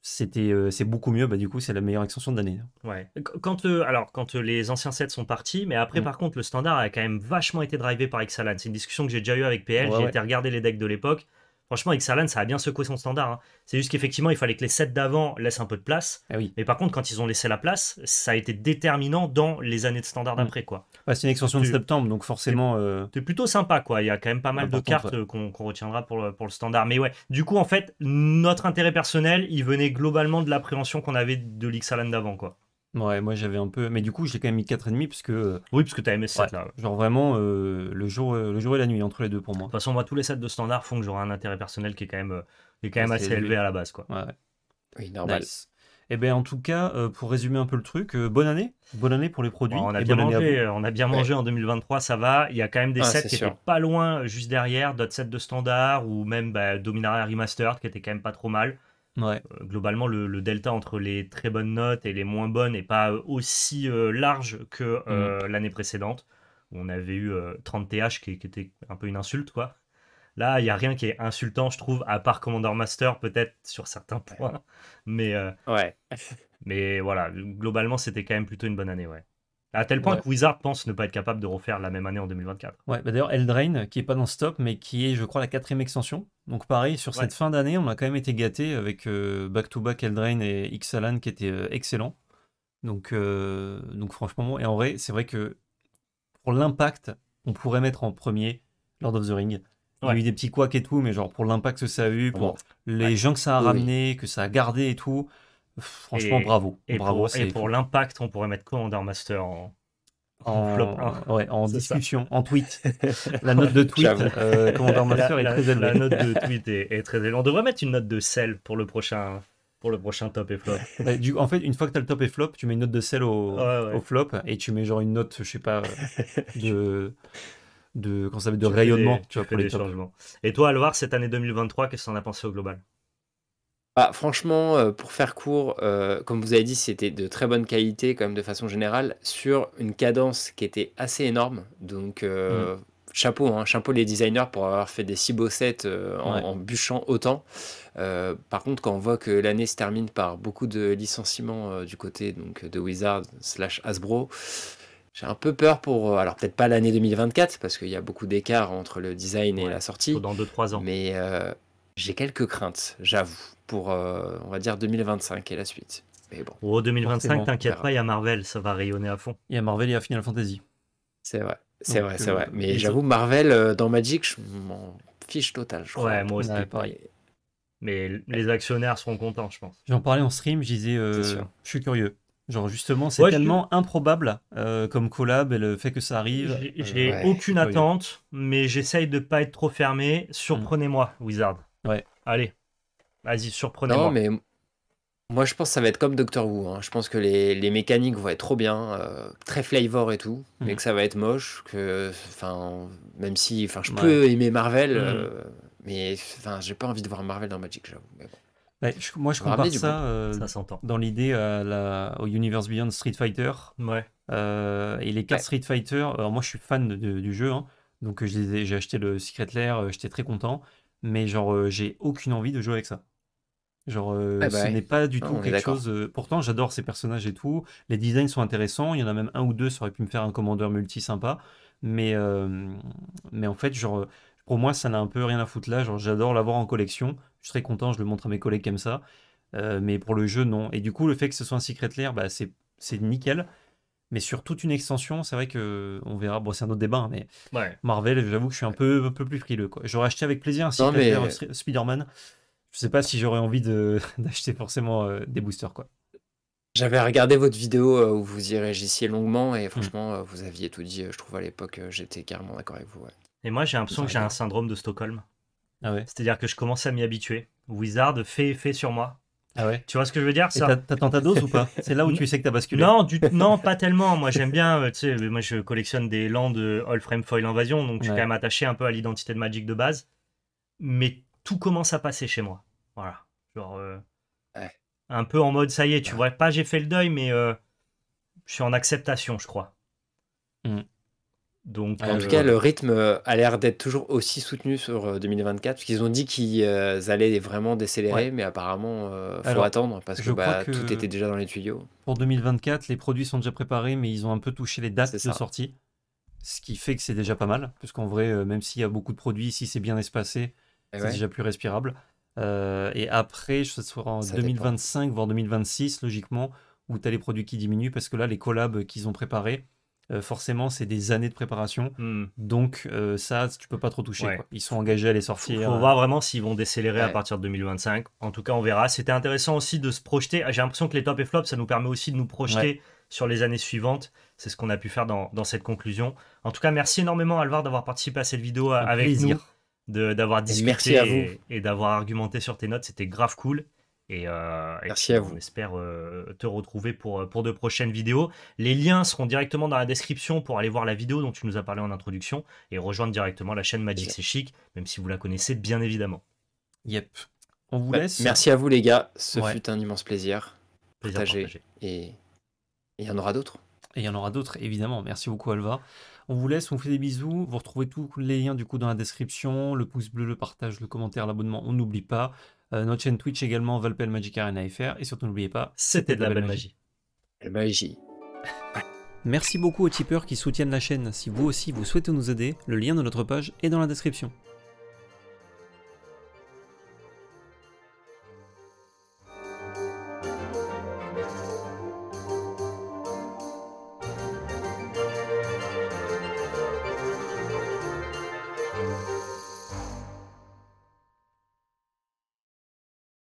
c'était euh, c'est beaucoup mieux. Bah, du coup, c'est la meilleure extension de l'année. Ouais. Quand, euh, alors, quand les anciens sets sont partis, mais après, mm. par contre, le standard a quand même vachement été drivé par Ixalan. C'est une discussion que j'ai déjà eue avec PL. j'ai été regarder les decks de l'époque. Franchement, avec ça a bien secoué son standard. Hein. C'est juste qu'effectivement, il fallait que les sets d'avant laissent un peu de place. Ah oui. Mais par contre, quand ils ont laissé la place, ça a été déterminant dans les années de standard mm. d'après. quoi. c'est une extension de septembre, donc forcément. C'est euh, plutôt sympa. quoi. Il y a quand même pas mal de cartes euh, qu'on retiendra pour le, pour le standard. Mais ouais, du coup, en fait, notre intérêt personnel, il venait globalement de l'appréhension qu'on avait de l'Ixalan d'avant. quoi. Ouais, moi j'avais un peu. Mais du coup, j'ai quand même mis 4,5 parce que. Euh, oui, parce que t'as aimé ça, Genre vraiment euh, le, jour, euh, le jour et la nuit entre les deux pour moi. De toute façon, moi, tous les sets de standard font que j'aurai un intérêt personnel qui est quand même, est quand même Assez élevé. à la base. quoi. Ouais, Oui, normal. Et eh bien en tout cas, pour résumer un peu le truc, bonne année. Bonne année pour les produits. on, a bien mangé, on a bien mangé en 2023, ça va. Il y a quand même des ah, sets qui étaient pas loin juste derrière, d'autres sets de standard ou même bah, Dominaria Remastered qui était quand même pas trop mal. Euh, globalement, le, delta entre les très bonnes notes et les moins bonnes n'est pas euh, aussi euh, large que mm. l'année précédente, où on avait eu 30 TH qui, était un peu une insulte, quoi. Là, il n'y a rien qui est insultant, je trouve, à part Commander Master, peut-être sur certains points. Mais, ouais. mais voilà, globalement, c'était quand même plutôt une bonne année, ouais. À tel point que Wizard pense ne pas être capable de refaire la même année en 2024. Ouais, bah, d'ailleurs, Eldrain, qui est pas dans Stop, mais qui est, je crois, la quatrième extension. Donc, pareil, sur cette fin d'année, on a quand même été gâté avec back-to-back euh, Eldraine Eldrain et Xalan qui étaient euh, excellent. Donc, euh, donc, franchement, et en vrai, c'est vrai que pour l'impact, on pourrait mettre en premier Lord of the Ring. Il y a eu des petits couacs et tout, mais genre pour l'impact que ça a eu, pour les gens que ça a ramené, que ça a gardé et tout, Franchement, bravo. Et bravo pour, pour l'impact, on pourrait mettre Commander Master en, Flop, hein. ouais, en discussion, en tweet. La note de tweet, euh, Commander Master est très élevée. La note de tweet est, très élevée. On devrait mettre une note de sel pour le prochain, pour le prochain top et flop. Bah, en fait, une fois que tu as le top et flop, tu mets une note de sel au, flop et tu mets genre une note, je sais pas, de. de, quand ça de rayonnement tu vois, pour les Et toi, Alvar, cette année 2023, qu'est-ce que tu en as pensé au global bah, franchement, euh, pour faire court, euh, comme vous avez dit, c'était de très bonne qualité, quand même, de façon générale, sur une cadence qui était assez énorme. Donc, euh, mm. chapeau, hein, chapeau les designers pour avoir fait des si beaux sets en, bûchant autant. par contre, quand on voit que l'année se termine par beaucoup de licenciements du côté donc, de Wizard slash Hasbro, j'ai un peu peur pour, alors peut-être pas l'année 2024, parce qu'il y a beaucoup d'écart entre le design et la sortie. Dans 2-3 ans. Mais j'ai quelques craintes, j'avoue pour, euh, on va dire, 2025 et la suite. Mais bon. 2025, t'inquiète pas, il y a Marvel, ça va rayonner à fond. Il y a Marvel et il y a Final Fantasy. C'est vrai, c'est vrai, euh, c'est vrai. Mais j'avoue, Marvel euh, dans Magic, je m'en fiche total. Je crois. Ouais, moi aussi. Mais les actionnaires seront contents, je pense. J'en parlais en stream, je disais, je suis curieux. Genre justement, c'est tellement improbable comme collab et le fait que ça arrive. J'ai aucune attente, mais j'essaye de pas être trop fermé. Surprenez-moi, Wizard. Ouais. Allez. Vas-y, moi Non, mais moi, je pense que ça va être comme Doctor Who. Hein. Je pense que les, les, mécaniques vont être trop bien, euh, très flavor et tout, mhm. mais que ça va être moche. Que, enfin, même si, enfin, je peux aimer Marvel, mhm. euh, mais enfin, j'ai pas envie de voir Marvel dans Magic, j'avoue. moi, je compare ça, euh, dans l'idée au Universe Beyond Street Fighter. Ouais. et les quatre Street Fighter, alors moi, je suis fan du jeu, hein. donc j'ai acheté le Secret Lair, j'étais très content, mais genre, j'ai aucune envie de jouer avec ça. Genre, euh, ah bah ce n'est pas du ah, tout quelque chose. Euh, pourtant, j'adore ces personnages et tout. Les designs sont intéressants. Il y en a même un ou deux, ça aurait pu me faire un commandeur multi sympa. Mais, euh, mais en fait, genre, pour moi, ça n'a un peu rien à foutre là. Genre, j'adore l'avoir en collection. Je serais content, je le montre à mes collègues comme ça. mais pour le jeu, non. Et du coup, le fait que ce soit un Secret Lair, bah, c'est, nickel. Mais sur toute une extension, c'est vrai que on verra. Bon, c'est un autre débat, hein, mais Marvel, j'avoue que je suis un peu, un peu plus frileux. J'aurais acheté avec plaisir un Secret Lair Spider-Man je sais pas si j'aurais envie d'acheter forcément euh, des boosters. quoi. J'avais regardé votre vidéo euh, où vous y réagissiez longuement et mm. franchement, euh, vous aviez tout dit. Je trouve à l'époque, j'étais carrément d'accord avec vous. Et moi, j'ai l'impression que j'ai un syndrome de Stockholm. Ah ouais. C'est-à-dire que je commence à m'y habituer. Wizard fait effet sur moi. Ah ouais. Tu vois ce que je veux dire ça T'attends ta dose ou pas C'est là où tu sais que t'as basculé Non, du... non, pas tellement. Moi, j'aime bien. moi, je collectionne des de All Frame Foil Invasion, donc je suis quand même attaché un peu à l'identité de Magic de base. Mais tout commence à passer chez moi. Voilà. Genre. Euh, un peu en mode, ça y est, tu bah. vois, pas j'ai fait le deuil, mais euh, je suis en acceptation, je crois. Mm. Donc, en tout euh, cas, le rythme a l'air d'être toujours aussi soutenu sur 2024, parce qu'ils ont dit qu'ils allaient vraiment décélérer, mais apparemment, il faut attendre, parce bah, que, tout était déjà dans les tuyaux. Pour 2024, les produits sont déjà préparés, mais ils ont un peu touché les dates de sortie, ce qui fait que c'est déjà pas mal, parce qu'en vrai, même s'il y a beaucoup de produits, si c'est bien espacé, c'est déjà plus respirable. Euh, et après, ce sera en 2025, voire 2026, logiquement, où tu as les produits qui diminuent, parce que là, les collabs qu'ils ont préparés, euh, forcément, c'est des années de préparation. Hmm. Donc, euh, ça, tu peux pas trop toucher. Ils sont engagés à les sortir. On faut voir vraiment s'ils vont décélérer à partir de 2025. En tout cas, on verra. C'était intéressant aussi de se projeter. Ah, j'ai l'impression que les top et flops, ça nous permet aussi de nous projeter sur les années suivantes. C'est ce qu'on a pu faire dans, cette conclusion. En tout cas, merci énormément, Alvar, d'avoir participé à cette vidéo avec nous d'avoir discuté et, d'avoir argumenté sur tes notes. C'était grave cool. Et, euh, Merci à vous. J'espère euh, te retrouver pour, euh, pour de prochaines vidéos. Les liens seront directement dans la description pour aller voir la vidéo dont tu nous as parlé en introduction et rejoindre directement la chaîne Magic C'est Chic, même si vous la connaissez bien évidemment. Yep. On vous bah, laisse. Merci à vous les gars. Ce fut un immense plaisir. partager Et il y en aura d'autres. Et il y en aura d'autres, évidemment. Merci beaucoup Alva. On vous laisse, on fait des bisous. Vous retrouvez tous les liens du coup dans la description. Le pouce bleu, le partage, le commentaire, l'abonnement, on n'oublie pas. Euh, notre chaîne Twitch également, Valpel Magic Arena FR. Et surtout, n'oubliez pas, c'était de, la, belle, magie. magie. Merci beaucoup aux tipeurs qui soutiennent la chaîne. Si vous aussi vous souhaitez nous aider, le lien de notre page est dans la description.